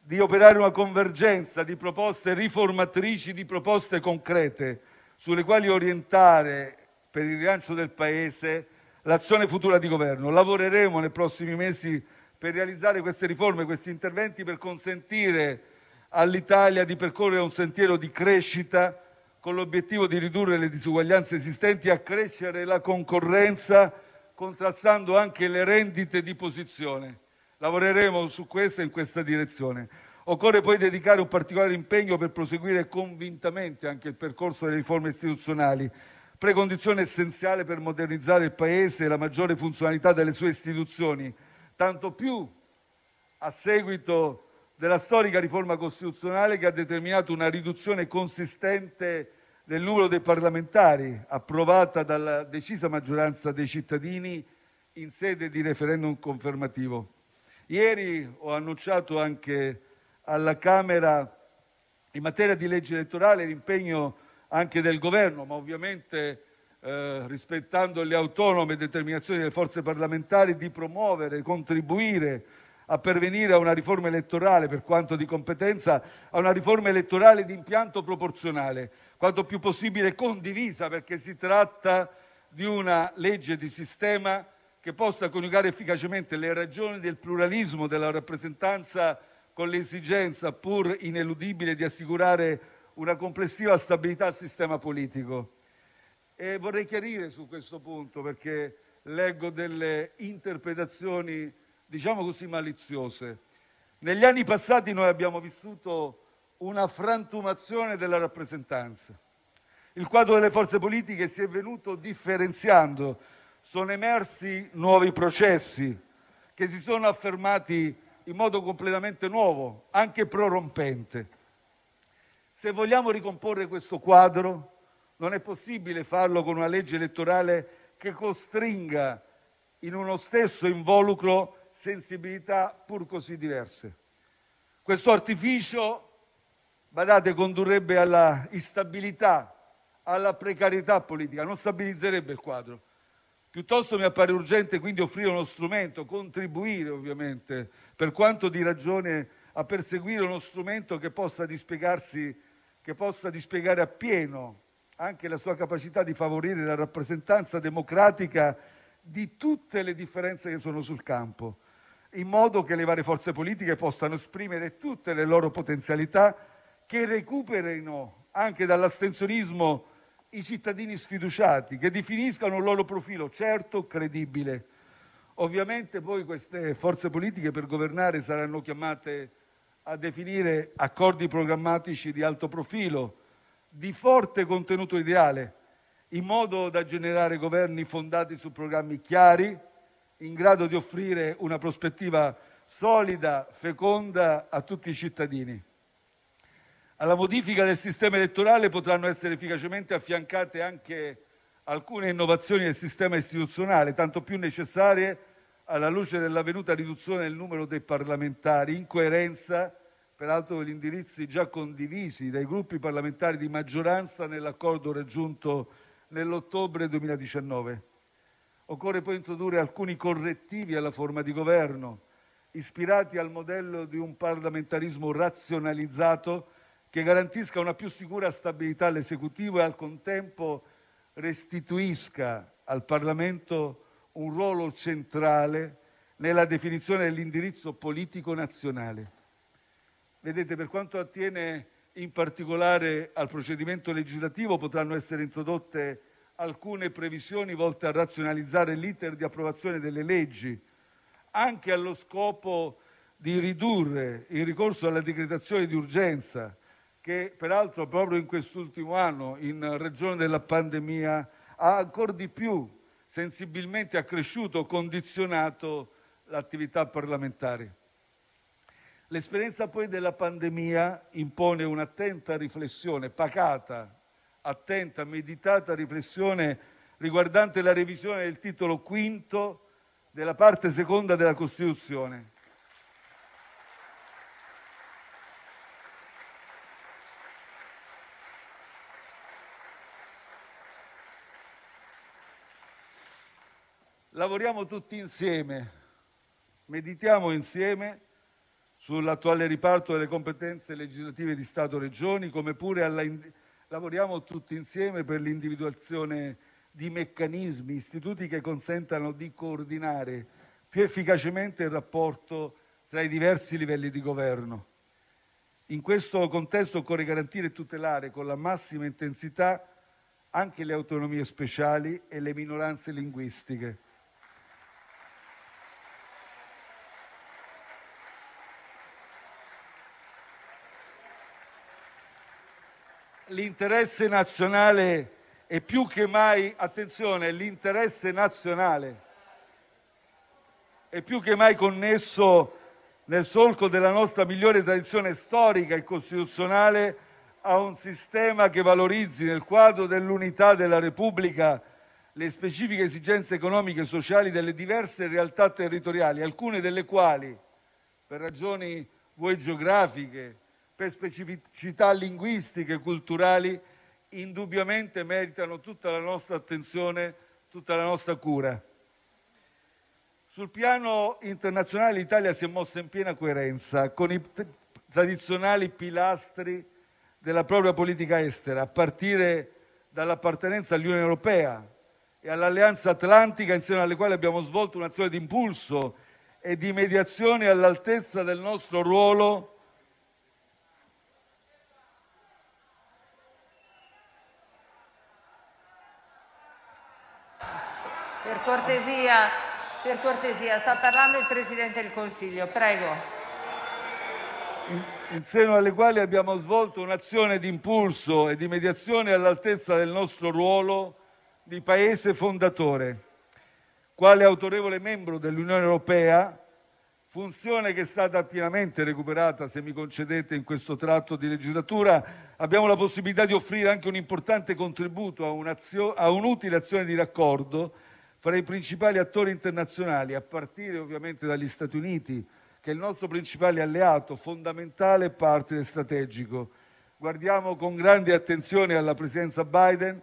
di operare una convergenza di proposte riformatrici, di proposte concrete sulle quali orientare per il rilancio del Paese l'azione futura di governo. Lavoreremo nei prossimi mesi per realizzare queste riforme, questi interventi per consentire all'Italia di percorrere un sentiero di crescita con l'obiettivo di ridurre le disuguaglianze esistenti e accrescere la concorrenza, contrastando anche le rendite di posizione. Lavoreremo su questo e in questa direzione. Occorre poi dedicare un particolare impegno per proseguire convintamente anche il percorso delle riforme istituzionali, precondizione essenziale per modernizzare il Paese e la maggiore funzionalità delle sue istituzioni, tanto più a seguito della storica riforma costituzionale che ha determinato una riduzione consistente del numero dei parlamentari, approvata dalla decisa maggioranza dei cittadini in sede di *referendum* confermativo. Ieri ho annunciato anche alla Camera, in materia di legge elettorale, l'impegno anche del Governo, ma ovviamente eh, rispettando le autonome determinazioni delle forze parlamentari, di promuovere, contribuire a pervenire a una riforma elettorale, per quanto di competenza, a una riforma elettorale di impianto proporzionale, quanto più possibile condivisa, perché si tratta di una legge di sistema che possa coniugare efficacemente le ragioni del pluralismo della rappresentanza con l'esigenza pur ineludibile di assicurare una complessiva stabilità al sistema politico. E vorrei chiarire su questo punto perché leggo delle interpretazioni, diciamo così, maliziose. Negli anni passati noi abbiamo vissuto una frantumazione della rappresentanza. Il quadro delle forze politiche si è venuto differenziando, sono emersi nuovi processi che si sono affermati in modo completamente nuovo, anche prorompente. Se vogliamo ricomporre questo quadro, non è possibile farlo con una legge elettorale che costringa in uno stesso involucro sensibilità pur così diverse. Questo artificio badate, condurrebbe alla instabilità, alla precarietà politica, non stabilizzerebbe il quadro. Piuttosto mi appare urgente quindi offrire uno strumento, contribuire ovviamente, per quanto di ragione, a perseguire uno strumento che possa dispiegarsi, che possa dispiegare appieno anche la sua capacità di favorire la rappresentanza democratica di tutte le differenze che sono sul campo, in modo che le varie forze politiche possano esprimere tutte le loro potenzialità che recuperino anche dall'astensionismo i cittadini sfiduciati, che definiscano un loro profilo certo, credibile. Ovviamente poi queste forze politiche per governare saranno chiamate a definire accordi programmatici di alto profilo, di forte contenuto ideale, in modo da generare governi fondati su programmi chiari, in grado di offrire una prospettiva solida, feconda a tutti i cittadini. Alla modifica del sistema elettorale potranno essere efficacemente affiancate anche alcune innovazioni del sistema istituzionale, tanto più necessarie alla luce dell'avvenuta riduzione del numero dei parlamentari, in coerenza peraltro con gli indirizzi già condivisi dai Gruppi parlamentari di maggioranza nell'accordo raggiunto nell'ottobre 2019. Occorre poi introdurre alcuni correttivi alla forma di governo, ispirati al modello di un parlamentarismo razionalizzato che garantisca una più sicura stabilità all'esecutivo e al contempo restituisca al Parlamento un ruolo centrale nella definizione dell'indirizzo politico nazionale. Vedete, per quanto attiene in particolare al procedimento legislativo, potranno essere introdotte alcune previsioni volte a razionalizzare l'iter di approvazione delle leggi, anche allo scopo di ridurre il ricorso alla decretazione di urgenza, che peraltro proprio in quest'ultimo anno, in ragione della pandemia, ha ancora di più sensibilmente accresciuto condizionato l'attività parlamentare. L'esperienza poi della pandemia impone un'attenta riflessione, pacata, attenta, meditata riflessione riguardante la revisione del titolo V della parte seconda della Costituzione lavoriamo tutti insieme, meditiamo insieme sull'attuale riparto delle competenze legislative di Stato-Regioni, come pure alla, lavoriamo tutti insieme per l'individuazione di meccanismi, istituti che consentano di coordinare più efficacemente il rapporto tra i diversi livelli di governo. In questo contesto occorre garantire e tutelare con la massima intensità anche le autonomie speciali e le minoranze linguistiche l'interesse nazionale è più che mai, attenzione, l'interesse nazionale è più che mai connesso nel solco della nostra migliore tradizione storica e costituzionale a un sistema che valorizzi nel quadro dell'unità della Repubblica le specifiche esigenze economiche e sociali delle diverse realtà territoriali, alcune delle quali, per ragioni vuoi geografiche, per specificità linguistiche e culturali, indubbiamente meritano tutta la nostra attenzione, tutta la nostra cura. Sul piano internazionale l'Italia si è mossa in piena coerenza con i tradizionali pilastri della propria politica estera, a partire dall'appartenenza all'Unione Europea e all'Alleanza Atlantica, insieme alle quali abbiamo svolto un'azione di impulso e di mediazione all'altezza del nostro ruolo Per cortesia, sta parlando il Presidente del Consiglio, prego. In seno alle quali abbiamo svolto un'azione di impulso e di mediazione all'altezza del nostro ruolo di Paese fondatore, quale autorevole membro dell'Unione Europea, funzione che è stata pienamente recuperata, se mi concedete, in questo tratto di legislatura, abbiamo la possibilità di offrire anche un importante contributo a, a un'utile azione di raccordo fra i principali attori internazionali, a partire ovviamente dagli Stati Uniti, che è il nostro principale alleato, fondamentale *partner* strategico. Guardiamo con grande attenzione alla presidenza Biden,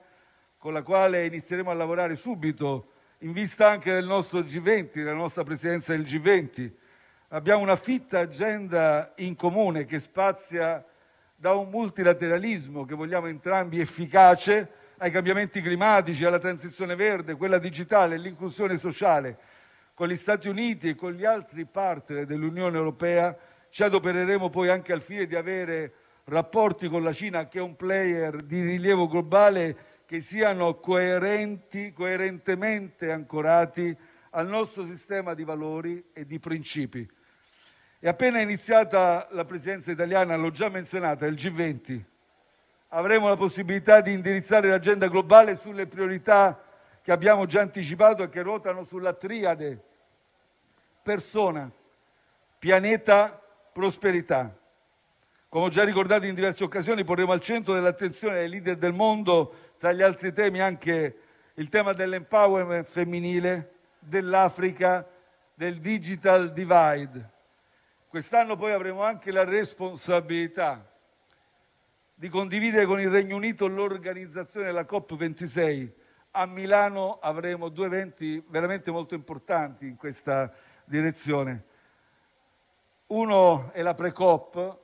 con la quale inizieremo a lavorare subito, in vista anche del nostro G20, della nostra presidenza del G20. Abbiamo una fitta agenda in comune che spazia da un multilateralismo che vogliamo entrambi efficace ai cambiamenti climatici, alla transizione verde, quella digitale e all'inclusione sociale, con gli Stati Uniti e con gli altri *partner* dell'Unione europea ci adopereremo poi anche al fine di avere rapporti con la Cina, che è un *player* di rilievo globale, che siano coerentemente ancorati al nostro sistema di valori e di principi. È appena iniziata la Presidenza italiana l'ho già menzionata il G20, avremo la possibilità di indirizzare l'agenda globale sulle priorità che abbiamo già anticipato e che ruotano sulla triade persona, pianeta, prosperità. Come ho già ricordato in diverse occasioni, porremo al centro dell'attenzione dei leader del mondo, tra gli altri temi, anche il tema dell'empowerment femminile, dell'Africa, del digital divide. Quest'anno poi avremo anche la responsabilità di condividere con il Regno Unito l'organizzazione della COP26. A Milano avremo due eventi veramente molto importanti in questa direzione. Uno è la pre-COP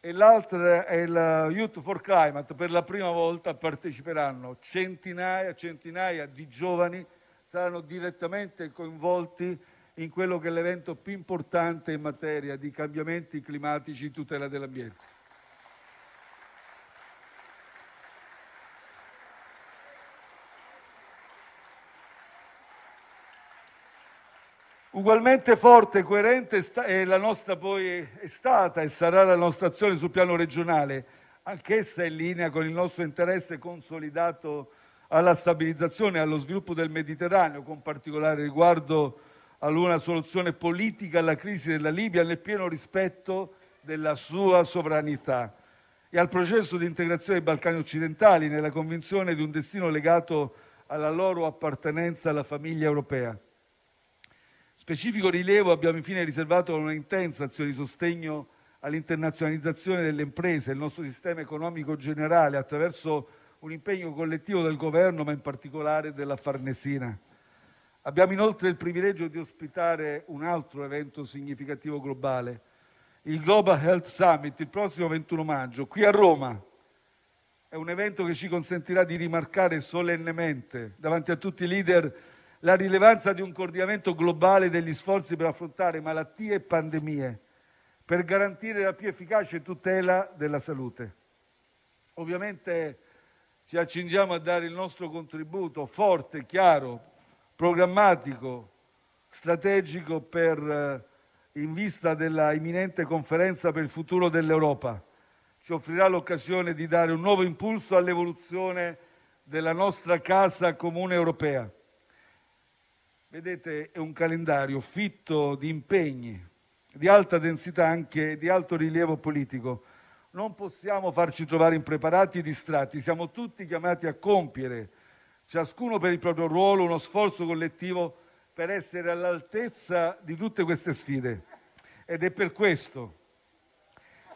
e l'altro è il Youth for Climate. Per la prima volta parteciperanno centinaia e centinaia di giovani, saranno direttamente coinvolti in quello che è l'evento più importante in materia di cambiamenti climatici e tutela dell'ambiente. Ugualmente forte e coerente è, la nostra, poi, è stata e sarà la nostra azione sul piano regionale, anch'essa in linea con il nostro interesse consolidato alla stabilizzazione e allo sviluppo del Mediterraneo, con particolare riguardo ad una soluzione politica alla crisi della Libia nel pieno rispetto della sua sovranità e al processo di integrazione dei Balcani occidentali nella convinzione di un destino legato alla loro appartenenza alla famiglia europea. Specifico rilievo abbiamo infine riservato a una azione di sostegno all'internazionalizzazione delle imprese e del nostro sistema economico generale, attraverso un impegno collettivo del Governo, ma in particolare della Farnesina. Abbiamo inoltre il privilegio di ospitare un altro evento significativo globale, il Global Health Summit, il prossimo 21 maggio, qui a Roma. È un evento che ci consentirà di rimarcare solennemente davanti a tutti i leader la rilevanza di un coordinamento globale degli sforzi per affrontare malattie e pandemie, per garantire la più efficace tutela della salute. Ovviamente ci accingiamo a dare il nostro contributo forte, chiaro, programmatico, strategico per, eh, in vista della imminente conferenza per il futuro dell'Europa. Ci offrirà l'occasione di dare un nuovo impulso all'evoluzione della nostra casa comune europea Vedete, è un calendario fitto di impegni, di alta densità anche di alto rilievo politico. Non possiamo farci trovare impreparati e distratti, siamo tutti chiamati a compiere, ciascuno per il proprio ruolo, uno sforzo collettivo per essere all'altezza di tutte queste sfide. Ed è per questo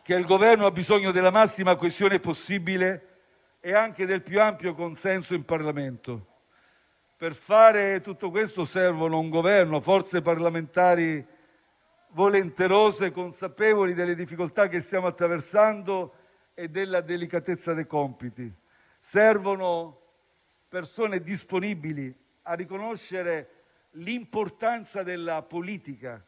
che il governo ha bisogno della massima coesione possibile e anche del più ampio consenso in Parlamento. Per fare tutto questo servono un Governo, forze parlamentari volenterose, consapevoli delle difficoltà che stiamo attraversando e della delicatezza dei compiti. Servono persone disponibili a riconoscere l'importanza della politica.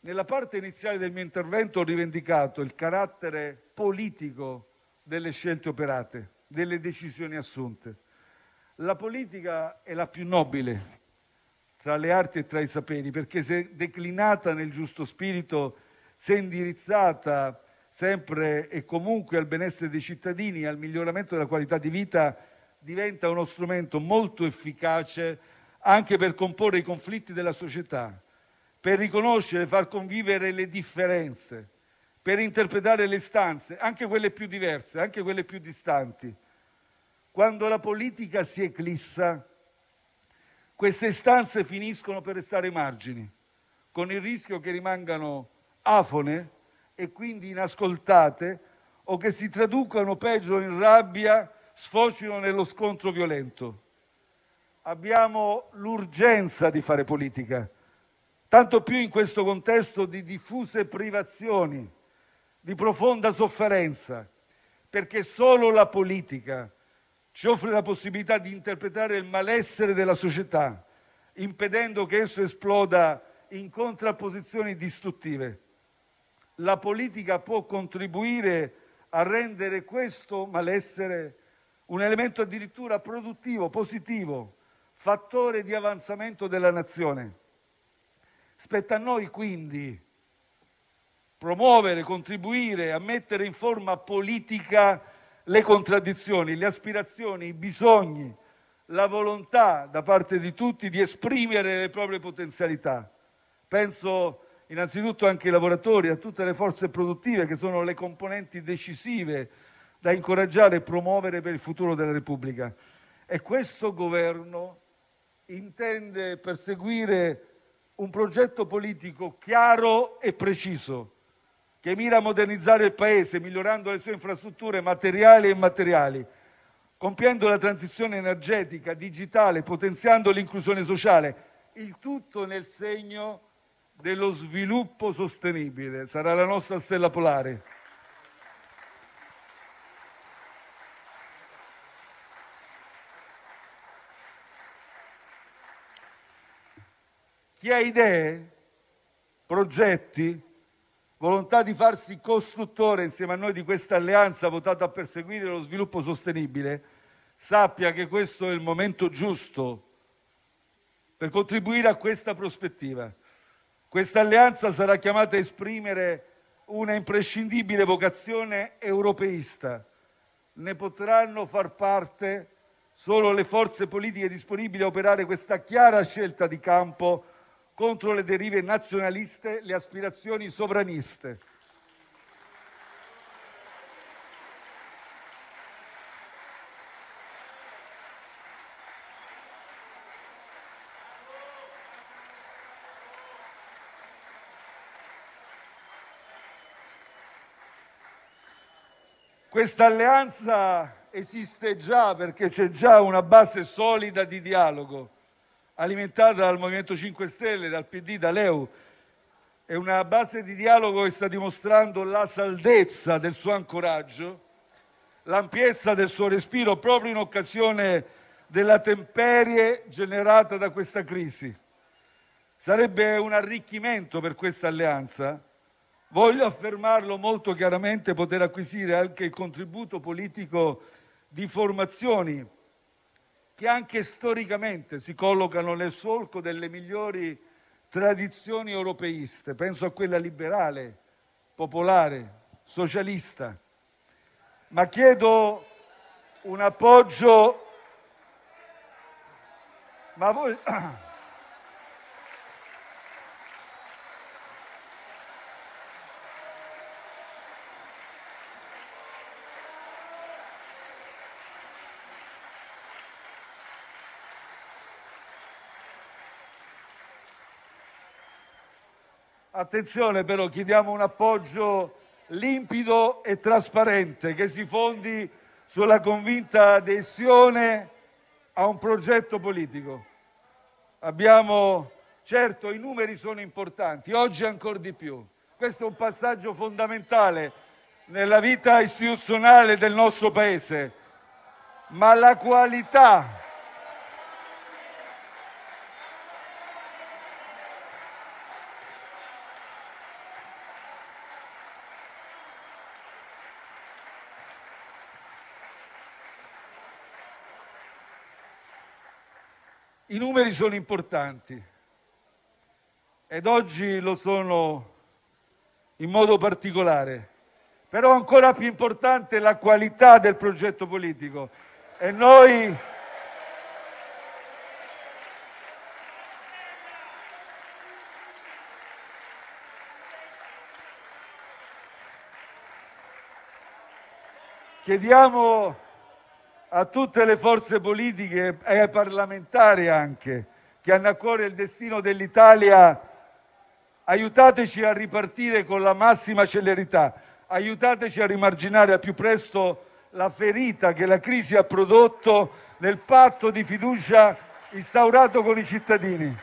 Nella parte iniziale del mio intervento ho rivendicato il carattere politico delle scelte operate, delle decisioni assunte. La politica è la più nobile tra le arti e tra i saperi, perché se declinata nel giusto spirito, se indirizzata sempre e comunque al benessere dei cittadini, e al miglioramento della qualità di vita, diventa uno strumento molto efficace anche per comporre i conflitti della società, per riconoscere e far convivere le differenze, per interpretare le istanze, anche quelle più diverse, anche quelle più distanti quando la politica si eclissa, queste istanze finiscono per restare margini, con il rischio che rimangano afone e quindi inascoltate o che si traducano peggio in rabbia, sfocino nello scontro violento. Abbiamo l'urgenza di fare politica, tanto più in questo contesto di diffuse privazioni, di profonda sofferenza, perché solo la politica ci offre la possibilità di interpretare il malessere della società, impedendo che esso esploda in contrapposizioni distruttive. La politica può contribuire a rendere questo malessere un elemento addirittura produttivo, positivo, fattore di avanzamento della nazione. Spetta a noi quindi promuovere, contribuire a mettere in forma politica le contraddizioni, le aspirazioni, i bisogni, la volontà da parte di tutti di esprimere le proprie potenzialità. Penso innanzitutto anche ai lavoratori, a tutte le forze produttive che sono le componenti decisive da incoraggiare e promuovere per il futuro della Repubblica. E questo governo intende perseguire un progetto politico chiaro e preciso che mira a modernizzare il Paese migliorando le sue infrastrutture materiali e immateriali, compiendo la transizione energetica, digitale, potenziando l'inclusione sociale, il tutto nel segno dello sviluppo sostenibile. Sarà la nostra stella polare. Chi ha idee, progetti, volontà di farsi costruttore insieme a noi di questa alleanza votata a perseguire lo sviluppo sostenibile, sappia che questo è il momento giusto per contribuire a questa prospettiva. Questa alleanza sarà chiamata a esprimere una imprescindibile vocazione europeista. Ne potranno far parte solo le forze politiche disponibili a operare questa chiara scelta di campo contro le derive nazionaliste, le aspirazioni sovraniste. Questa alleanza esiste già perché c'è già una base solida di dialogo alimentata dal Movimento 5 Stelle, dal PD, da Leu. È una base di dialogo che sta dimostrando la saldezza del suo ancoraggio, l'ampiezza del suo respiro proprio in occasione della temperie generata da questa crisi. Sarebbe un arricchimento per questa alleanza. Voglio affermarlo molto chiaramente poter acquisire anche il contributo politico di formazioni che anche storicamente si collocano nel solco delle migliori tradizioni europeiste. Penso a quella liberale, popolare, socialista. Ma chiedo un appoggio... Ma voi... Attenzione però, chiediamo un appoggio limpido e trasparente che si fondi sulla convinta adesione a un progetto politico. Abbiamo, certo, i numeri sono importanti, oggi ancora di più. Questo è un passaggio fondamentale nella vita istituzionale del nostro Paese, ma la qualità numeri sono importanti ed oggi lo sono in modo particolare, però ancora più importante è la qualità del progetto politico e noi chiediamo a tutte le forze politiche e ai parlamentari anche che hanno a cuore il destino dell'Italia, aiutateci a ripartire con la massima celerità, aiutateci a rimarginare al più presto la ferita che la crisi ha prodotto nel patto di fiducia instaurato con i cittadini.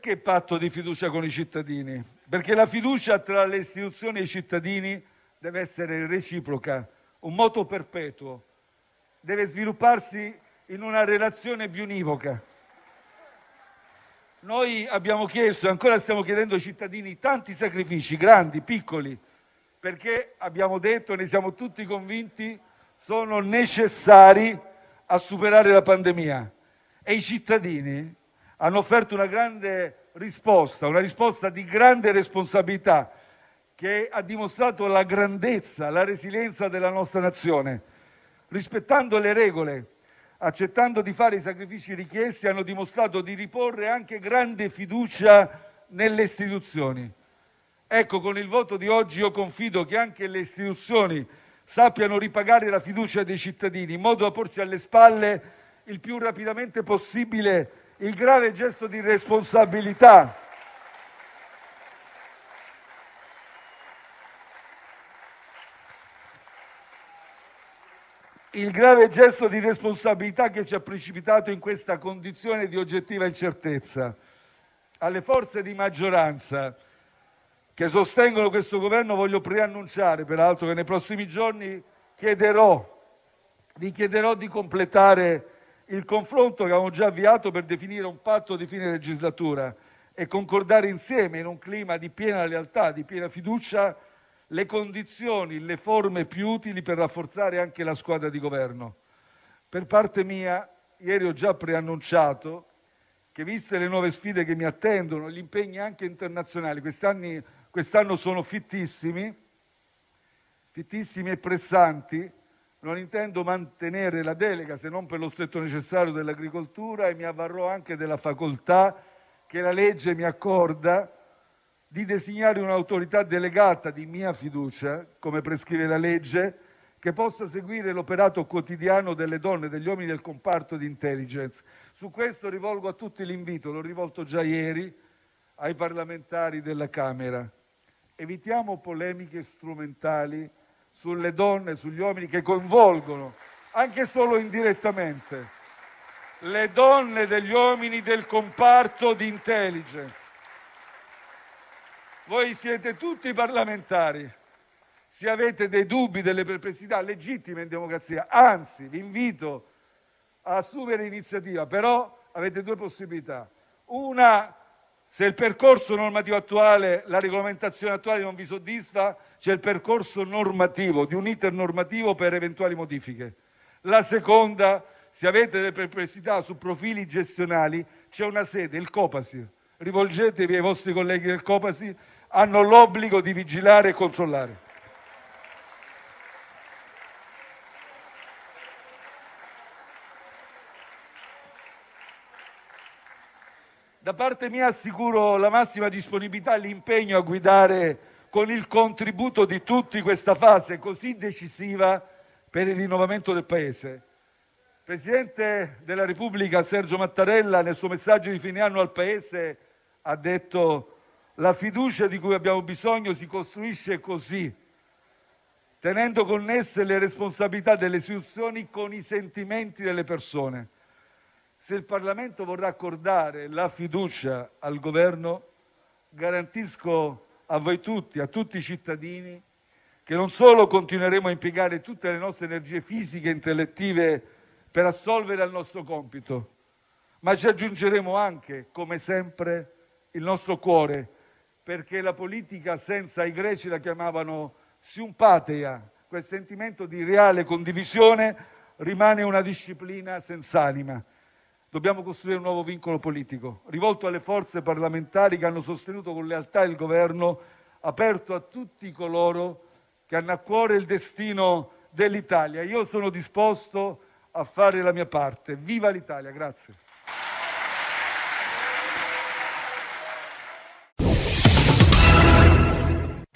Perché patto di fiducia con i cittadini? Perché la fiducia tra le istituzioni e i cittadini deve essere reciproca, un moto perpetuo, deve svilupparsi in una relazione bionivoca. Noi abbiamo chiesto e ancora stiamo chiedendo ai cittadini tanti sacrifici, grandi, piccoli, perché abbiamo detto, ne siamo tutti convinti, sono necessari a superare la pandemia. E i cittadini hanno offerto una grande risposta, una risposta di grande responsabilità che ha dimostrato la grandezza, la resilienza della nostra nazione. Rispettando le regole, accettando di fare i sacrifici richiesti, hanno dimostrato di riporre anche grande fiducia nelle istituzioni. Ecco, con il voto di oggi io confido che anche le istituzioni sappiano ripagare la fiducia dei cittadini in modo da porsi alle spalle il più rapidamente possibile il grave gesto di responsabilità il grave gesto di responsabilità che ci ha precipitato in questa condizione di oggettiva incertezza. Alle forze di maggioranza che sostengono questo governo voglio preannunciare, peraltro, che nei prossimi giorni chiederò, vi chiederò di completare il confronto che avevamo già avviato per definire un patto di fine legislatura e concordare insieme, in un clima di piena lealtà di piena fiducia, le condizioni e le forme più utili per rafforzare anche la squadra di Governo. Per parte mia, ieri ho già preannunciato che, viste le nuove sfide che mi attendono, gli impegni anche internazionali, quest'anno sono fittissimi, fittissimi e pressanti, non intendo mantenere la delega, se non per lo stretto necessario dell'agricoltura, e mi avvarrò anche della facoltà che la legge mi accorda di designare un'autorità delegata di mia fiducia, come prescrive la legge, che possa seguire l'operato quotidiano delle donne e degli uomini del comparto di intelligence. Su questo rivolgo a tutti l'invito, l'ho rivolto già ieri ai parlamentari della Camera. Evitiamo polemiche strumentali sulle donne e sugli uomini che coinvolgono, anche solo indirettamente, le donne degli uomini del comparto di intelligence. Voi siete tutti parlamentari, se avete dei dubbi, delle perplessità legittime in democrazia, anzi vi invito a assumere iniziativa, però avete due possibilità. Una se il percorso normativo attuale, la regolamentazione attuale non vi soddisfa, c'è il percorso normativo, di un iter normativo per eventuali modifiche. La seconda, se avete delle perplessità su profili gestionali, c'è una sede, il Copasi. Rivolgetevi ai vostri colleghi del Copasi, hanno l'obbligo di vigilare e controllare. Da parte mia assicuro la massima disponibilità e l'impegno a guidare con il contributo di tutti questa fase così decisiva per il rinnovamento del Paese. Il Presidente della Repubblica Sergio Mattarella nel suo messaggio di fine anno al Paese ha detto la fiducia di cui abbiamo bisogno si costruisce così, tenendo connesse le responsabilità delle istituzioni con i sentimenti delle persone. Se il Parlamento vorrà accordare la fiducia al Governo, garantisco a voi tutti, a tutti i cittadini, che non solo continueremo a impiegare tutte le nostre energie fisiche e intellettive per assolvere al nostro compito, ma ci aggiungeremo anche, come sempre, il nostro cuore, perché la politica senza i greci la chiamavano siumpatea, quel sentimento di reale condivisione rimane una disciplina senza anima dobbiamo costruire un nuovo vincolo politico, rivolto alle forze parlamentari che hanno sostenuto con lealtà il Governo, aperto a tutti coloro che hanno a cuore il destino dell'Italia. Io sono disposto a fare la mia parte. Viva l'Italia! Grazie.